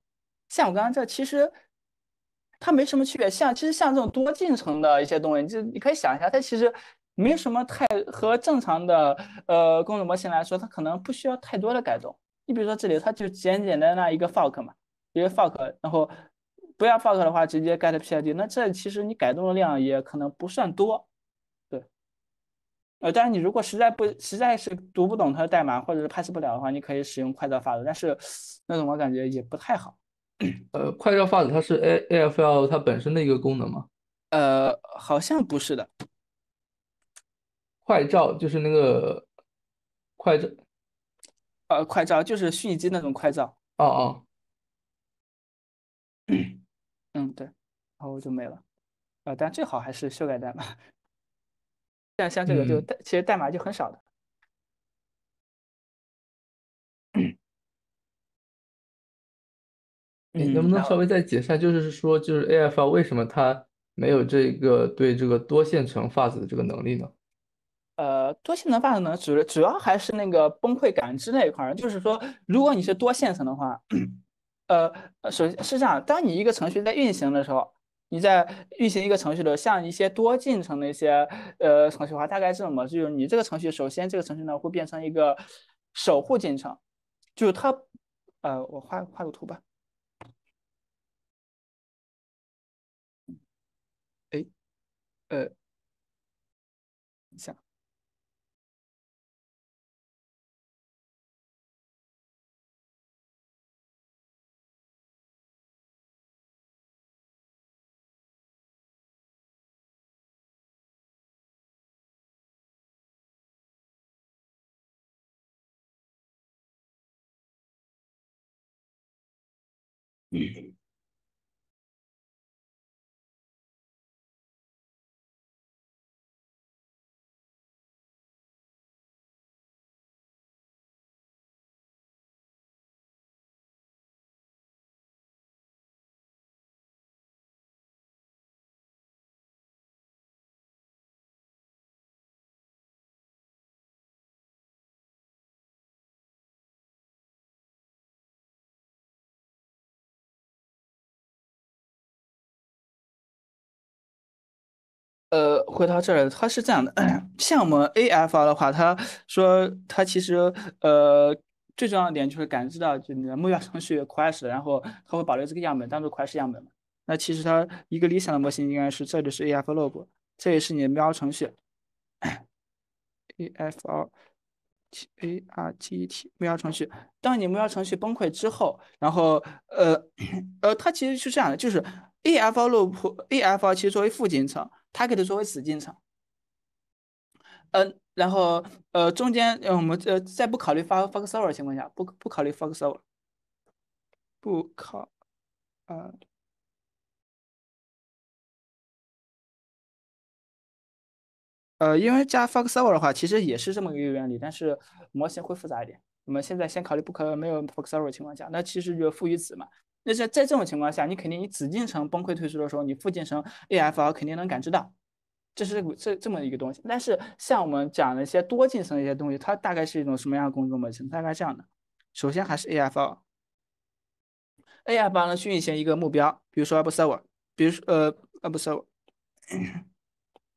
像我刚刚这其实它没什么区别。像其实像这种多进程的一些东西，就你可以想一下，它其实。没什么太和正常的呃功能模型来说，它可能不需要太多的改动。你比如说这里，它就简简单单一个 fork 嘛，一个 fork，然后不要 fork 的话，直接 get pid。那这其实你改动的量也可能不算多，对。呃，但是你如果实在不实在是读不懂它的代码，或者是 p a s s 不了的话，你可以使用快照法子。但是那种我感觉也不太好。呃，快照法子它是 A AFL 它本身的一个功能吗？呃，好像不是的。快照就是那个快照，呃，快照就是虚拟机那种快照。哦哦，嗯，对，然后就没了，呃，但最好还是修改代码，但像这个就代，其实代码就很少的。你能不能稍微再解释，下，就是说，就是 AFL 为什么它没有这个对这个多线程 f u 的这个能力呢？呃，多线程发 g 呢，主主要还是那个崩溃感知那一块儿。就是说，如果你是多线程的话，呃，首先是这样：当你一个程序在运行的时候，你在运行一个程序的像一些多进程的一些呃程序化，大概是什么？就是你这个程序首先这个程序呢会变成一个守护进程，就是它，呃，我画画个图吧。哎，呃。Mm-hmm. 呃，回到这儿，它是这样的，像我们 A F R 的话，他说他其实呃最重要的点就是感知到就你的目标程序 crash，然后他会保留这个样本当做 crash 样本嘛。那其实它一个理想的模型应该是这里是 A F R loop，这也是你目标程序 A F R T A R T E T 目标程序。当你目标程序崩溃之后，然后呃呃，它其实是这样的，就是 A F R loop A F R 其实作为负进程。它给的作为死进程，嗯，然后呃中间呃我们呃在不考虑 func s o r v e r 的情况下，不不考虑 func s o r v e r 不考呃。呃因为加 func server 的话，其实也是这么一个原理，但是模型会复杂一点。我们现在先考虑不可没有 func server 的情况下，那其实就是父与子嘛。那在在这种情况下，你肯定你子进程崩溃退出的时候，你父进程 AFL 肯定能感知到，这是这这么一个东西。但是像我们讲的一些多进程的一些东西，它大概是一种什么样的工作模型？大概这样的，首先还是 AFL，AFL 呢去运行一个目标，比如说 Web Server，比如说呃 Web Server，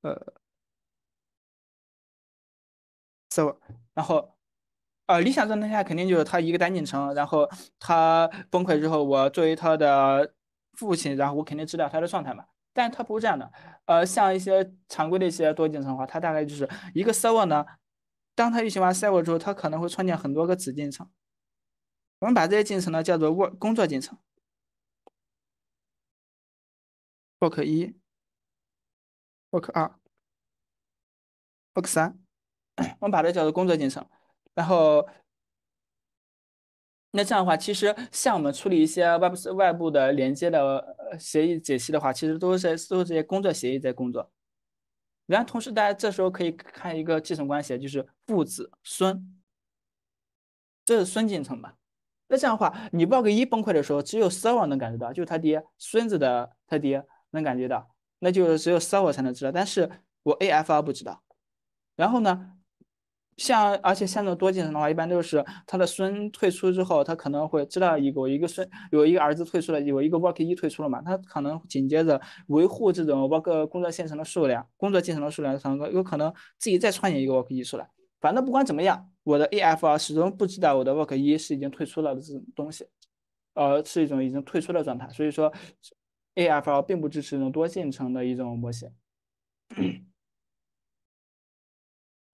呃 Server，然后。呃，理想状态下肯定就是他一个单进程，然后他崩溃之后，我作为他的父亲，然后我肯定知道他的状态嘛。但他不是这样的，呃，像一些常规的一些多进程的话，它大概就是一个 server 呢，当他运行完 server 之后，他可能会创建很多个子进程，我们把这些进程呢叫做 work 工作进程，work 一，work 二，work 三，我们把它叫做工作进程。然后，那这样的话，其实像我们处理一些外部外部的连接的协议解析的话，其实都是都是这些工作协议在工作。然后同时，大家这时候可以看一个继承关系，就是父子孙，这是孙进程吧？那这样的话，你报个一崩溃的时候，只有 server 能感觉到，就是他爹孙子的他爹能感觉到，那就是只有 server 才能知道，但是我 A F R 不知道。然后呢？像，而且像那种多进程的话，一般都是他的孙退出之后，他可能会知道一个一个孙有一个儿子退出了，有一个 work 一退出了嘛，他可能紧接着维护这种 work 工作线程的数量，工作进程的数量上，有可能自己再创建一个 work 一出来。反正不管怎么样，我的 a f r 始终不知道我的 work 一是已经退出了的这种东西，呃，是一种已经退出的状态。所以说 a f r 并不支持这种多进程的一种模型。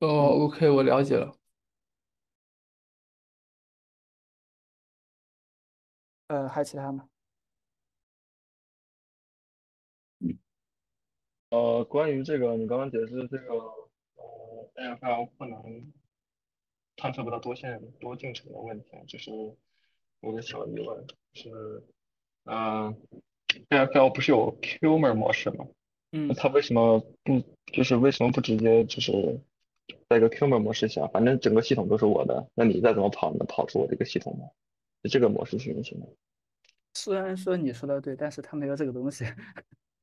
哦，OK，我了解了。呃，还有其他吗？呃，关于这个，你刚刚解释这个呃，FL 不能探测不到多线多进程的问题，就是我的小疑问，是，嗯，FL 不是有 u m o d e 模式吗？嗯。那它为什么不，就是为什么不直接就是？在一个 Q 模式下，反正整个系统都是我的，那你再怎么跑，能跑出我这个系统吗？就这个模式行不行？虽然说你说的对，但是他没有这个东西，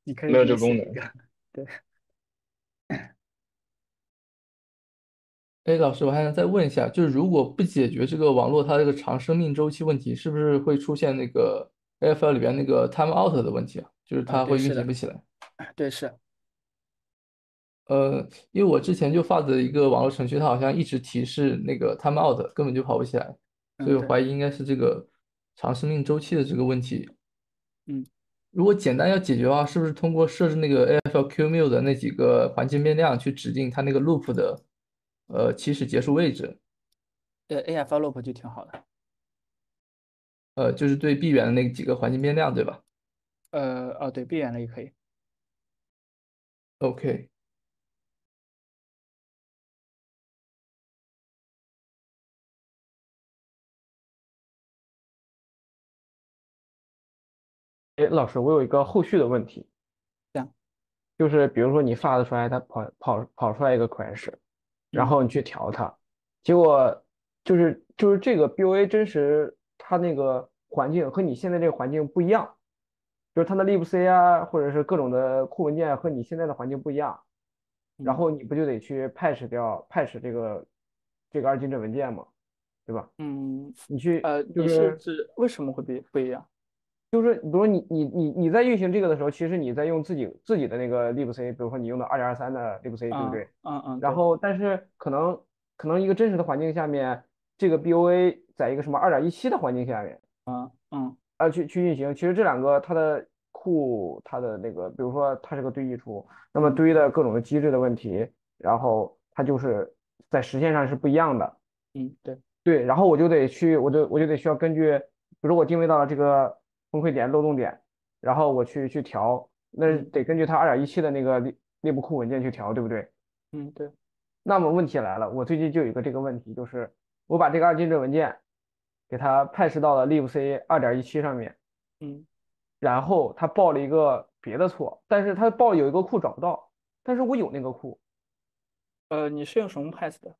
你可以没有这个功能。对。哎，老师，我还想再问一下，就是如果不解决这个网络它这个长生命周期问题，是不是会出现那个 AFL 里边那个 Time Out 的问题啊？就是它会运行不起来。对，是。呃，因为我之前就发的一个网络程序，它好像一直提示那个 timeout，根本就跑不起来，所以我怀疑应该是这个长生命周期的这个问题。嗯，如果简单要解决的话，是不是通过设置那个 AFLQMUL 的那几个环境变量去指定它那个 loop 的呃起始结束位置？呃，AFL loop 就挺好的。呃，就是对闭源的那几个环境变量，对吧？呃，哦，对，闭源的也可以。OK。哎，老师，我有一个后续的问题，这样，就是比如说你发的出来，它跑跑跑出来一个款式，然后你去调它，结果就是就是这个 boa 真实它那个环境和你现在这个环境不一样，就是它的 libc 啊，或者是各种的库文件和你现在的环境不一样，然后你不就得去 patch 掉 patch 这个这个二进制文件吗？对吧？嗯，你去呃，你是指为什么会不不一样？就是比如说你你你你在运行这个的时候，其实你在用自己自己的那个 libc，比如说你用的二点二三的 libc，对不对？嗯嗯。然后但是可能可能一个真实的环境下面，这个 boa 在一个什么二点一七的环境下面，啊嗯。啊去去运行，其实这两个它的库它的那个，比如说它是个堆溢出，那么堆的各种的机制的问题，然后它就是在实现上是不一样的。嗯，对对。然后我就得去，我就我就得需要根据，比如我定位到了这个。崩溃点、漏洞点，然后我去去调，那得根据它二点一七的那个内部库文件去调，对不对？嗯，对。那么问题来了，我最近就有一个这个问题，就是我把这个二进制文件给它派生到了 Live C 二点一七上面，嗯，然后它报了一个别的错，但是它报有一个库找不到，但是我有那个库。呃，你是用什么派生的？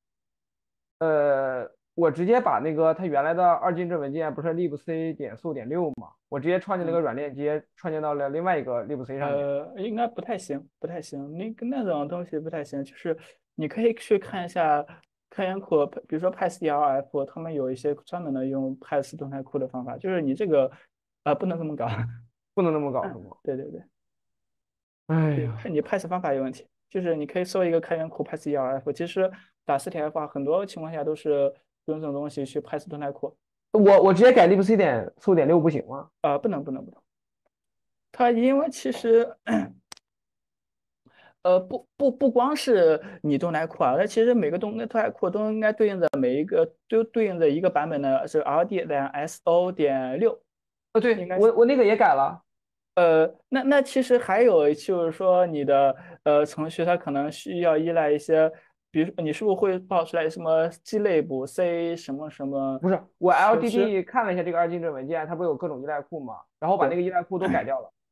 呃。我直接把那个它原来的二进制文件不是 libc 点 s i 点六吗？我直接创建了个软链接，创建到了另外一个 libc 上面。呃，应该不太行，不太行，那个那种东西不太行。就是你可以去看一下开源库，比如说 p y n d l f 他们有一些专门的用 p y 态库的方法。就是你这个，啊，不能这么搞，不能这么搞，是吗？对对对。哎呀，你 p y n 方法有问题。就是你可以搜一个开源库 p y c d l f 其实打字 t 的话，很多情况下都是。用这种东西去 Python 库，我我直接改 libc 点四五点六不行吗？呃，不能不能不能。它因为其实，呃，不不不光是你动态库啊，它其实每个动态动态库都应该对应着每一个都对应着一个版本的，是 ld 点 so 点六。哦，对，我我那个也改了。呃，那那其实还有就是说你的呃程序它可能需要依赖一些。比如你是不是会报出来什么 glib c 什么什么？不是我 l d 看了一下这个二进制文件，它不有各种依赖库吗？然后把那个依赖库都改掉了。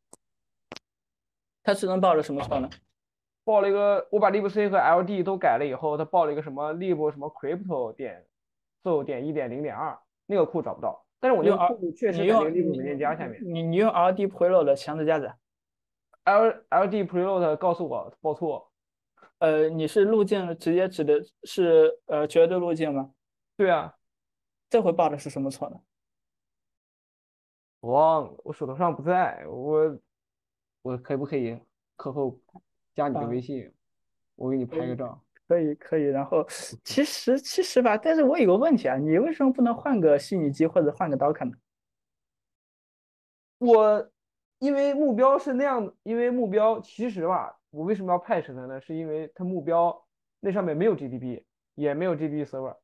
它只能报了什么错呢？报了一个，我把 libc 和 l d 都改了以后，它报了一个什么 lib 什么 crypto 点 so 点一点零点二那个库找不到。但是我的库确实在那个 lib 文件夹下面。你你用 l d preload 强制加载。l l d preload 告诉我报错。呃，你是路径直接指的是呃绝对路径吗？对啊，这回报的是什么错呢？我忘了，我手头上不在我，我可不可以课后加你的微信？我给你拍个照。可以可以，然后其实其实吧，但是我有个问题啊，你为什么不能换个虚拟机或者换个 docker 呢？我因为目标是那样，因为目标其实吧。我为什么要派 a t 它呢？是因为它目标那上面没有 gdb，也没有 gdb server，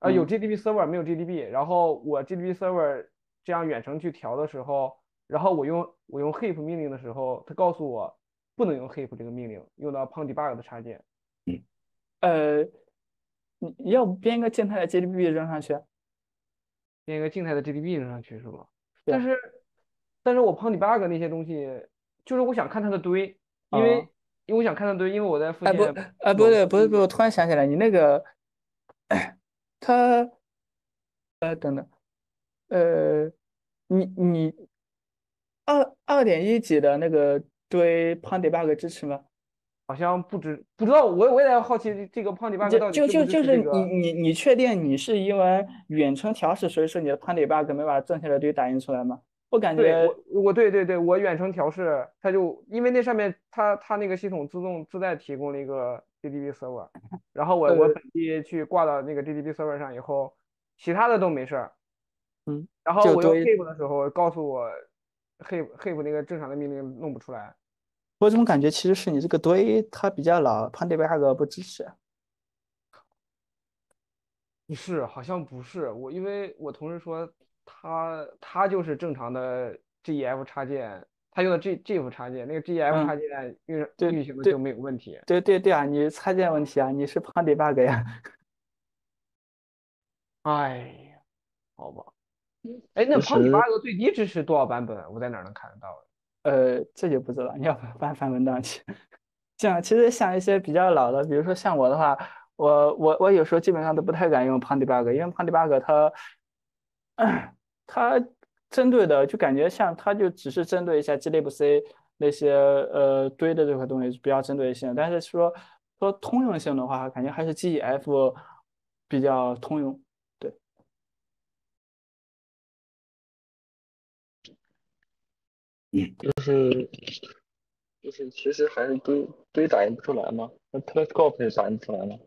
啊，有 gdb server 没有 gdb。然后我 gdb server 这样远程去调的时候，然后我用我用 hip 命令的时候，它告诉我不能用 hip 这个命令，用到 p o n debug 的插件。嗯。呃，你要不编一个静态的 gdb 扔上去？编一个静态的 gdb 扔上去是吗？但是，但是我 n debug 那些东西，就是我想看它的堆，因为。因为我想看到对，因为我在附近。哎不，哎不对，不是不是，我突然想起来，你那个他，呃等等，呃，你你二二点一级的那个对 n debug 支持吗？好像不知不知道。我我也在好奇这个 n debug 到底。就就就是你你你确定你是因为远程调试，所以说你的 n debug 没把正确的堆打印出来吗？我感觉我我对对对，我远程调试它就因为那上面它它那个系统自动自带提供了一个 DDB server，然后我我本地去挂到那个 DDB server 上以后，其他的都没事儿。嗯，然后我 h e v e 的时候告诉我 h e v e h e v e 那个正常的命令弄不出来，我怎么感觉其实是你这个堆它比较老，Pandaback 不支持。不是，好像不是我，因为我同事说。它它就是正常的 g e f 插件，它用的 G g f 插件，那个 g e f 插件运运行的就没有问题。对对对啊，你插件问题啊，你是 p n d e b u g 呀？哎呀，好吧。哎，那 p a n d b u g 最低支持多少版本？我在哪能看得到？呃，这就不知道，你要翻翻文档去。像其实像一些比较老的，比如说像我的话，我我我有时候基本上都不太敢用 p a n d b u g 因为 p a n d b u g 它。它针对的就感觉像它就只是针对一下 Glibc 那些呃堆的这块东西比较针对性，但是说说通用性的话，感觉还是 Gef 比较通用。对。嗯。就是就是，其实还是堆堆打印不出来吗？那 e l e s c o p e 也打印出来了。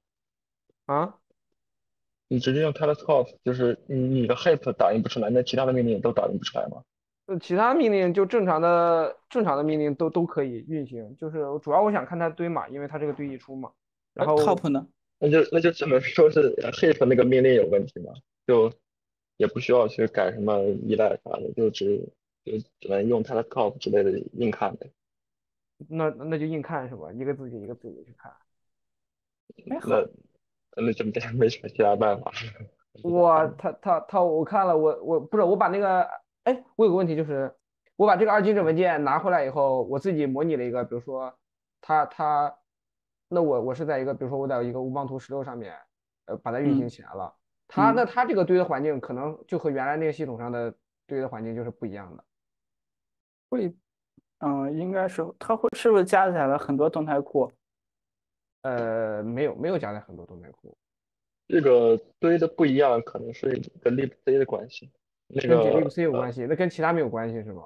啊？你直接用 telescope，就是你你的 h i p 打印不出来，那其他的命令都打印不出来吗？那其他命令就正常的正常的命令都都可以运行，就是主要我想看它堆码，因为它这个堆溢出嘛。然后靠谱呢？那就那就只能说是 h i p 那个命令有问题嘛，就也不需要去改什么依赖啥的，就只就只能用 telescope 之类的硬看呗。那那就硬看是吧？一个自己一个自己去看。那。很。那的这没什么其他办法。我 他他他，我看了我我不是我把那个哎，我有个问题就是，我把这个二进制文件拿回来以后，我自己模拟了一个，比如说他他，那我我是在一个比如说我在一个无邦图十六上面，呃把它运行起来了。他那他这个堆的环境可能就和原来那个系统上的堆的环境就是不一样的。会，嗯，应该是它会是不是加载了很多动态库？呃，没有，没有加载很多都没库。这个堆的不一样，可能是跟 libc 的关系，那跟 libc 有关系，那跟其他没有关系是吗？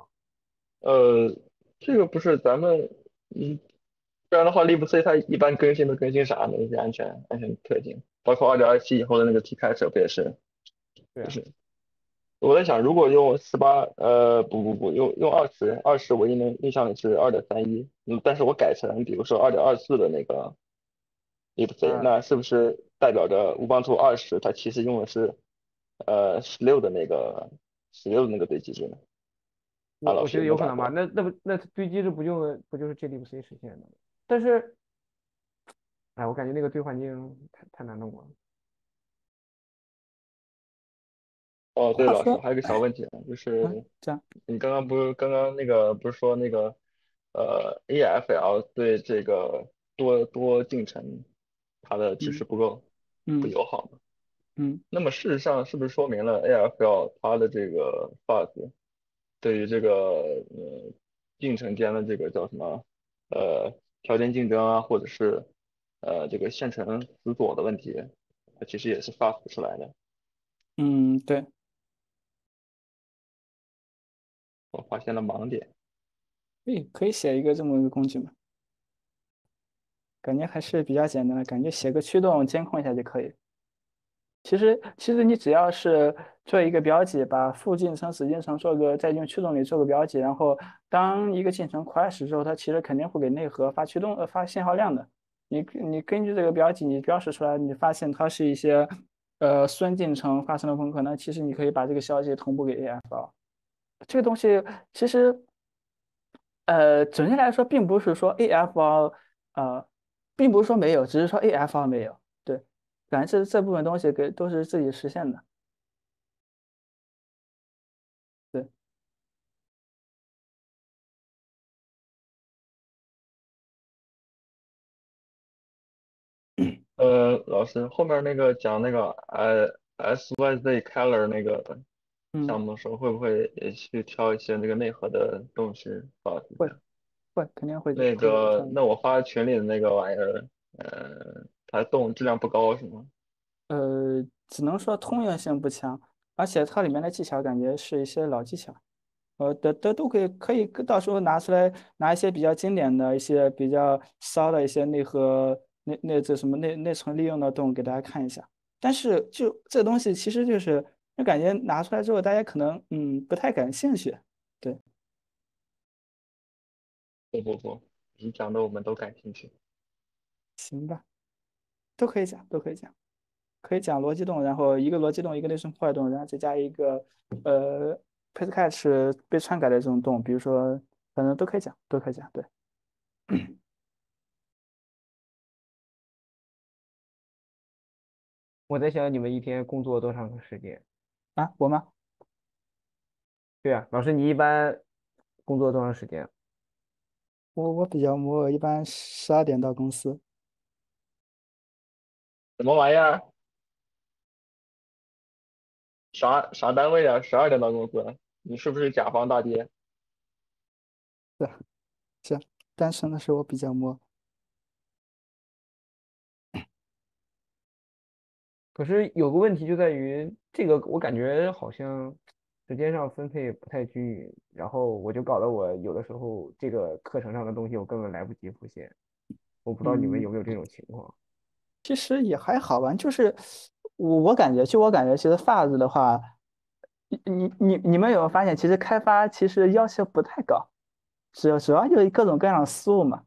呃，这个不是咱们，嗯，不然的话 libc 它一般更新都更新啥呢？一些安全安全特性，包括二点二七以后的那个 PKS 不也是？对，我在想，如果用四八，呃，不不不，用用二十二十，我印的印象里是二点三一，嗯，但是我改成比如说二点二四的那个。ldb 那是不是代表着乌邦图二十？它其实用的是呃十六的那个十六的那个堆积呢？我觉得有可能吧。那那不那堆积帧不就不就是 j d b c 实现的？但是，哎，我感觉那个堆环境太太难弄了。哦，对，老师还有个小问题就是你刚刚不是刚刚那个不是说那个呃 a f l 对这个多多进程？它的其实不够，不友好嘛。嗯。那么事实上是不是说明了 AFL 它的这个 a u t 对于这个呃进程间的这个叫什么呃条件竞争啊，或者是呃这个线程死锁的问题，它其实也是发福出来的。嗯，对。我发现了盲点。可以可以写一个这么一个工具吗？感觉还是比较简单的，感觉写个驱动监控一下就可以。其实，其实你只要是做一个标记，把负进程、死进程做个，在用驱动里做个标记，然后当一个进程 crash 之后，它其实肯定会给内核发驱动呃发信号量的。你你根据这个标记，你标识出来，你发现它是一些呃孙进程发生了风格，那其实你可以把这个消息同步给 a f r 这个东西其实，呃，准体来说，并不是说 AFL 呃。并不是说没有，只是说 A F 没有。对，反正这这部分东西给都是自己实现的。对。呃，老师后面那个讲那个 I S Y Z Color 那个项目的时候，会不会也去挑一些那个内核的东西啊？会。会，肯定会。那个，那我发群里的那个玩意儿，呃，它动质量不高是吗？呃，只能说通用性不强，而且它里面的技巧感觉是一些老技巧，呃，都都都可以，可以到时候拿出来拿一些比较经典的一些比较骚的一些内核内内就什么内内存利用的动给大家看一下。但是就这东西，其实就是我感觉拿出来之后，大家可能嗯不太感兴趣，对。不不不，你讲的我们都感兴趣。行吧，都可以讲，都可以讲，可以讲逻辑洞，然后一个逻辑洞，一个内存破坏洞，然后再加一个呃 p a s e c a c h 被篡改的这种洞，比如说，反正都可以讲，都可以讲，对。我在想你们一天工作多长时间？啊，我吗？对啊，老师，你一般工作多长时间？我我比较摸，一般十二点到公司。什么玩意儿？啥啥单位啊？十二点到公司？你是不是甲方大爹？是，单但是那是我比较摸。可是有个问题就在于，这个我感觉好像。时间上分配不太均匀，然后我就搞得我有的时候这个课程上的东西我根本来不及复现，我不知道你们有没有这种情况。其实也还好吧，就是我我感觉，就我感觉，其实 Fast 的话，你你你你们有没有发现，其实开发其实要求不太高，主要主要就是各种各样的思路嘛，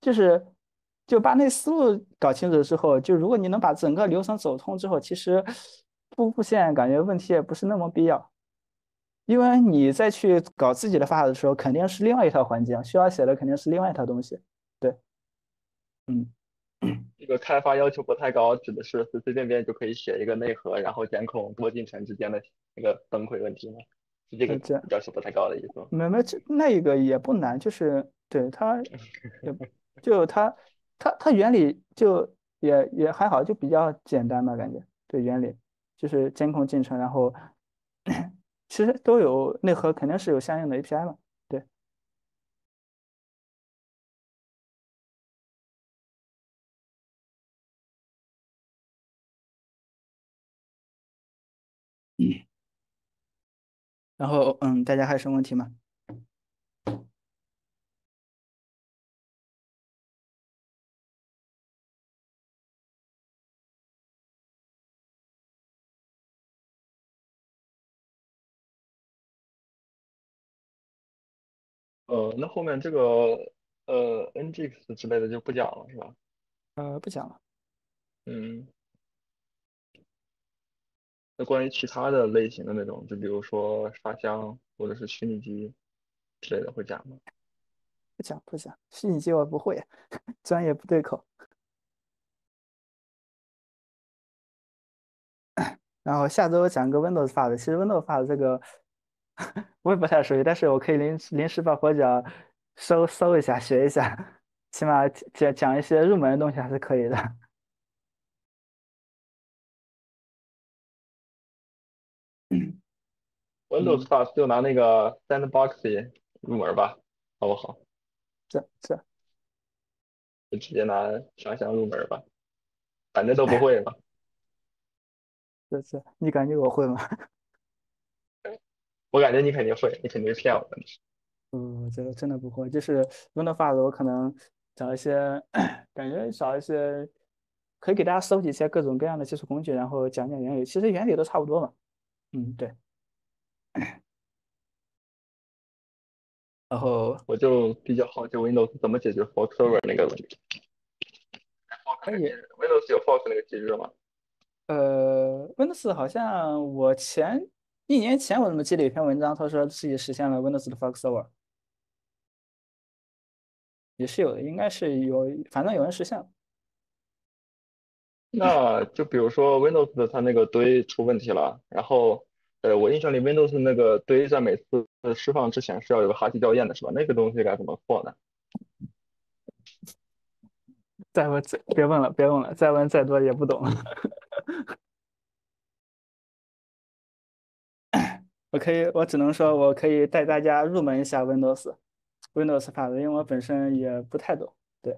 就是就把那思路搞清楚之后，就如果你能把整个流程走通之后，其实复布线感觉问题也不是那么必要。因为你再去搞自己的开发的时候，肯定是另外一套环境，需要写的肯定是另外一套东西。对，嗯，这个开发要求不太高，指的是随随便便就可以写一个内核，然后监控多进程之间的那个崩溃问题吗？是这个要求不太高的意思。没没，那一个也不难，就是对他，也就他，他他原理就也也还好，就比较简单嘛，感觉。对，原理就是监控进程，然后。其实都有内核，肯定是有相应的 API 嘛。对。然后，嗯，大家还有什么问题吗？呃，那后面这个呃，Nix 之类的就不讲了，是吧？呃，不讲了。嗯。那关于其他的类型的那种，就比如说沙箱或者是虚拟机之类的，会讲吗？不讲，不讲。虚拟机我不会，专 业不对口。然后下周讲个 Windows f 发 e 其实 Windows f 发 e 这个。我也不太熟悉，但是我可以临临时抱佛脚，搜搜一下，学一下，起码讲讲一些入门的东西还是可以的。w i n d o w s Plus 就拿那个 n d Boxy 入门吧，好不好？这这，就直接拿上箱入门吧，反正都不会嘛。这是你感觉我会吗？我感觉你肯定会，你肯定是骗我的。嗯，我觉得真的不会，就是用的发子，我可能找一些，感觉找一些，可以给大家收集一些各种各样的技术工具，然后讲讲原理，其实原理都差不多嘛。嗯，对。然后我就比较好奇，Windows 怎么解决 f o l s e o v e r 那个问题？可以，Windows 有 f o l s 那个机制吗？呃，Windows 好像我前。一年前我怎么记得有一篇文章，他说自己实现了 Windows 的 f o x o v e r 也是有的，应该是有，反正有人实现了。那就比如说 Windows 的它那个堆出问题了，然后呃，我印象里 Windows 那个堆在每次释放之前是要有个哈希校验的，是吧？那个东西该怎么破呢？再问，再别问了，别问了，再问再多也不懂。我可以，我只能说，我可以带大家入门一下 Windows，Windows 版的，因为我本身也不太懂。对，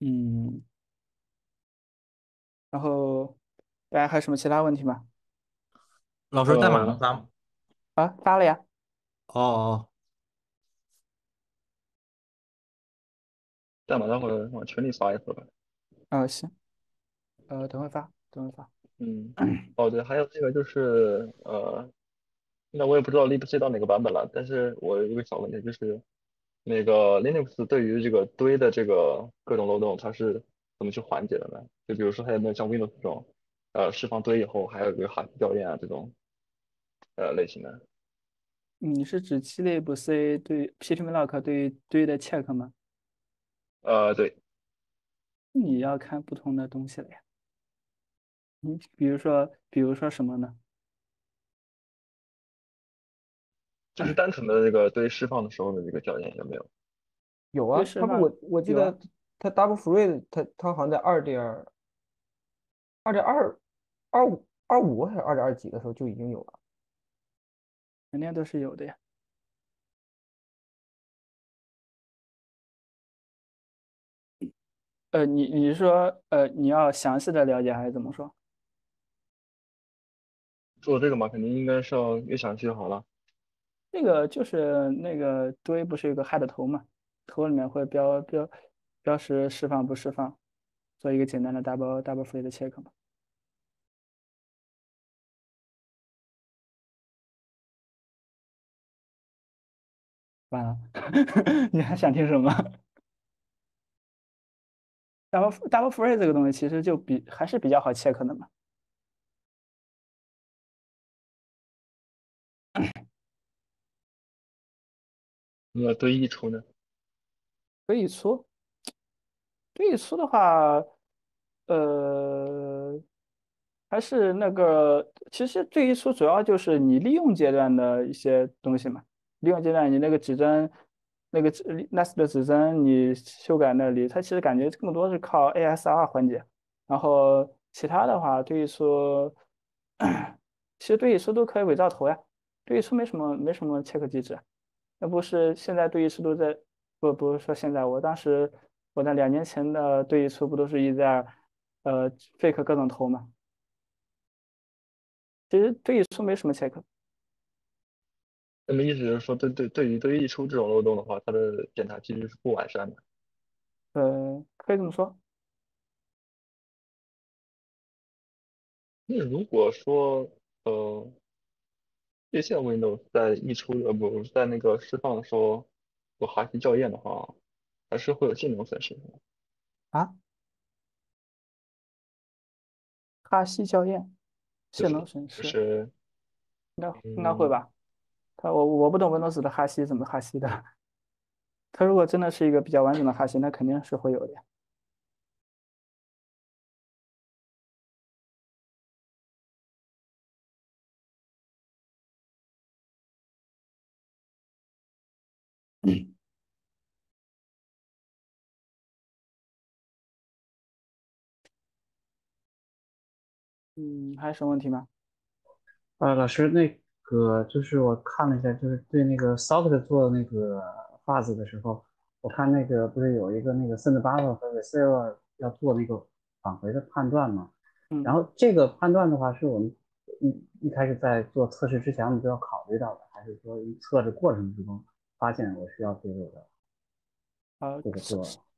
嗯，然后，大家还有什么其他问题吗？老师，代码能发吗？啊，发了呀。哦哦。代码，待会儿往群里发一份吧。啊，行。呃，等会发，等会发。嗯，哦对，还有那个就是，呃，那我也不知道 libc 到哪个版本了，但是我有个小问，题，就是那个 Linux 对于这个堆的这个各种漏洞，它是怎么去缓解的呢？就比如说，它有没有像 Windows 这种，呃，释放堆以后，还有一个哈希教验啊这种，呃，类型的？你是指 libc 对 pthreadlock 对堆的 check 吗？呃，对。你要看不同的东西了呀。嗯，比如说，比如说什么呢？就是单纯的这个对释放的时候的这个条件有没有？有啊，它我我记得它 double free，它它好像在二点二点二二五二五还是二点二几的时候就已经有了。肯定都是有的呀。呃，你你是说呃你要详细的了解还是怎么说？做这个嘛，肯定应该是要越详细就好了。那个就是那个堆不是有个 head 头嘛，头里面会标标标识释放不释放，做一个简单的 double double free 的 check 嘛。完了，你还想听什么？double double free 这个东西其实就比还是比较好 check 的嘛。我对溢出呢？对溢出，对溢出的话，呃，还是那个，其实对溢出主要就是你利用阶段的一些东西嘛。利用阶段，你那个指针，那个 n a s t 的指针，你修改那里，它其实感觉更多是靠 a s r 环节。然后其他的话，对于出，其实对于出都可以伪造头呀，对于出没什么没什么 check 机制。那不是现在对弈出都在，不不是说现在，我当时，我那两年前的对弈出不都是一在，呃 fake 各种头吗？其实对弈出没什么 e c k 那么意思就是说，对对对于对弈出这种漏洞的话，它的检查其实是不完善的。嗯，可以这么说。那如果说，呃。最线 Windows 在溢出呃不，在那个释放的时候做哈希校验的话，还是会有性能损失的。啊？哈希校验，性能损失？应该应该会吧。他我我不懂 Windows 的哈希怎么哈希的。他如果真的是一个比较完整的哈希，那肯定是会有的。嗯，还有什么问题吗？啊，老师，那个就是我看了一下，就是对那个 soft 做那个 f a 的时候，我看那个不是有一个那个 send buffer 和 receiver 要做那个返回的判断吗？嗯。然后这个判断的话，是我们一一开始在做测试之前，我们就要考虑到的，还是说测试过程之中发现我需要介入的？呃，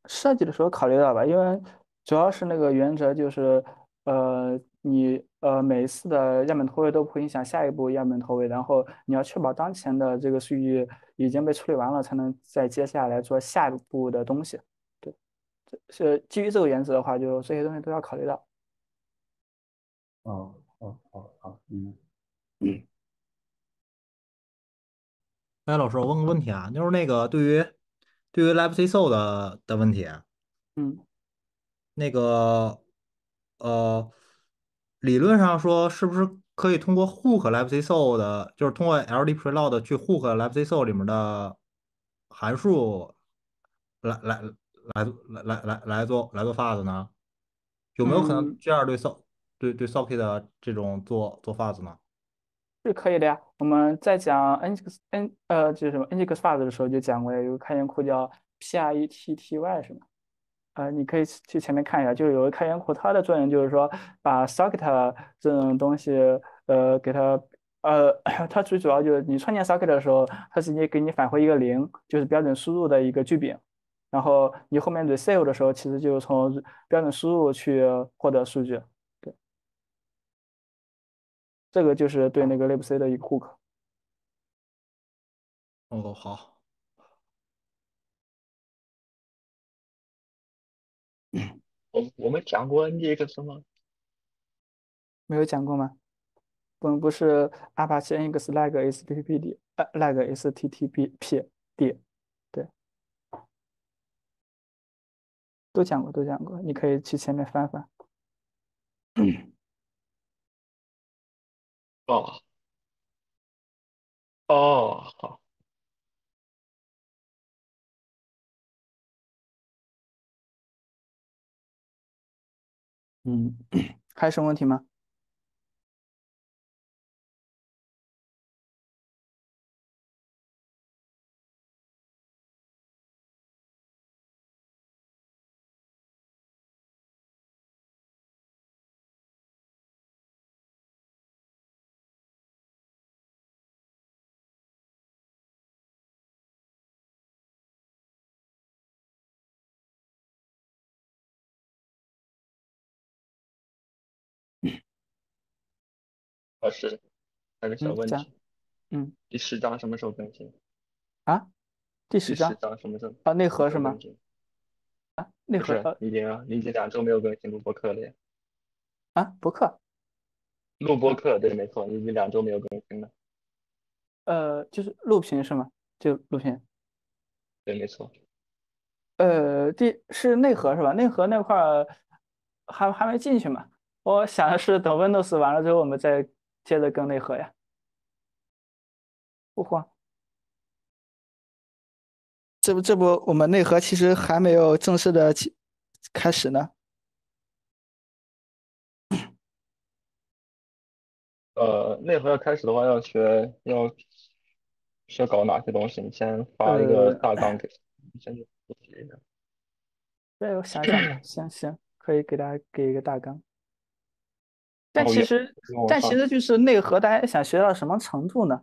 设计的时候考虑到吧，因为主要是那个原则就是，呃。你呃，每一次的样本投喂都不会影响下一步样本投喂，然后你要确保当前的这个数据已经被处理完了，才能再接下来做下一步的东西。对，这是基于这个原则的话，就这些东西都要考虑到。哦哦，哦好，嗯嗯。哎，老师，我问个问题啊，就是那个对于对于 live c o l l 的的问题，嗯，那个呃。理论上说，是不是可以通过 hook l i z e s o 的，就是通过 LD preload 去 hook l i z e s o 里面的函数，来来来来来来来做来做 f a s t 呢？有没有可能这样对 s o 对对 socket 的这种做做 f a s t 呢？是可以的呀。我们在讲 ngx n 呃就是什么 ngx f a s t 的时候就讲过，有个开源库叫 pretty 是吗？啊，你可以去前面看一下，就有个开源库，它的作用就是说，把 socket 这种东西，呃，给它，呃，它最主要就是你创建 socket 的时候，它直接给你返回一个零，就是标准输入的一个句柄，然后你后面 receive 的时候，其实就是从标准输入去获得数据，对，这个就是对那个 libc 的一个 hook。哦，好。我我们讲过 NGX 吗？没有讲过吗？我们不是阿帕奇 n g slag s p p d，呃，lag s t t b p d，对，都讲过，都讲过，你可以去前面翻翻。嗯。哦。哦，好。嗯，还有什么问题吗？老师，有个小问题，嗯，第十章什么时候更新？啊，第十章什么时候？啊，内核是吗？啊，内核已经，已经两周没有更新录播课了呀。啊，播课，录播课对，没错，已经两周没有更新了。呃，就是录屏是吗？就录屏。对，没错。呃，第是内核是吧？内核那块儿还还没进去嘛？我想的是等 Windows 完了之后，我们再。接着跟内核呀，不慌，这不这不我们内核其实还没有正式的起开始呢。呃，内核要开始的话，要学要要搞哪些东西？你先发一个大纲给，先去复习一下。对，我想想吧，行行，可以给大家给一个大纲。但其实，但其实就是内核，大家想学到什么程度呢？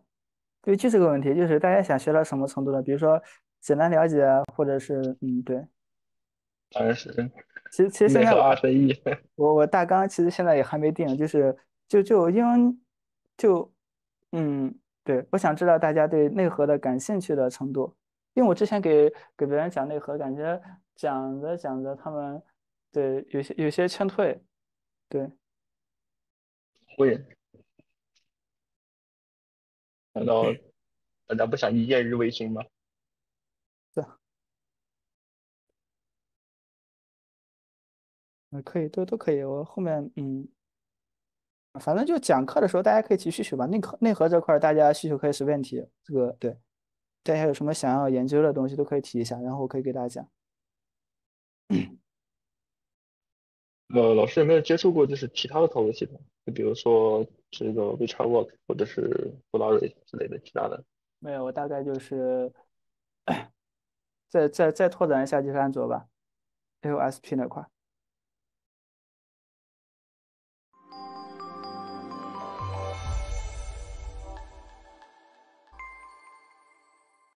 对，就这个问题，就是大家想学到什么程度呢？比如说简单了解，或者是嗯，对，二十。其实其实现在我我大纲其实现在也还没定，就是就就因为就嗯，对，我想知道大家对内核的感兴趣的程度，因为我之前给给别人讲内核，感觉讲着讲着他们对有些有些劝退，对。会，难道大家不想一箭日为星吗？对，嗯，可以，都都可以。我后面嗯，反正就讲课的时候，大家可以提需求吧。内核内核这块，大家需求可以随便提。这个对。大家有什么想要研究的东西，都可以提一下，然后我可以给大家。讲。呃，老师有没有接触过就是其他的操作系统？就比如说这个 w h a t w o r k 或者是 b l a r y 之类的其他的？没有，我大概就是，再再再拓展一下就是安卓吧，LSP 那块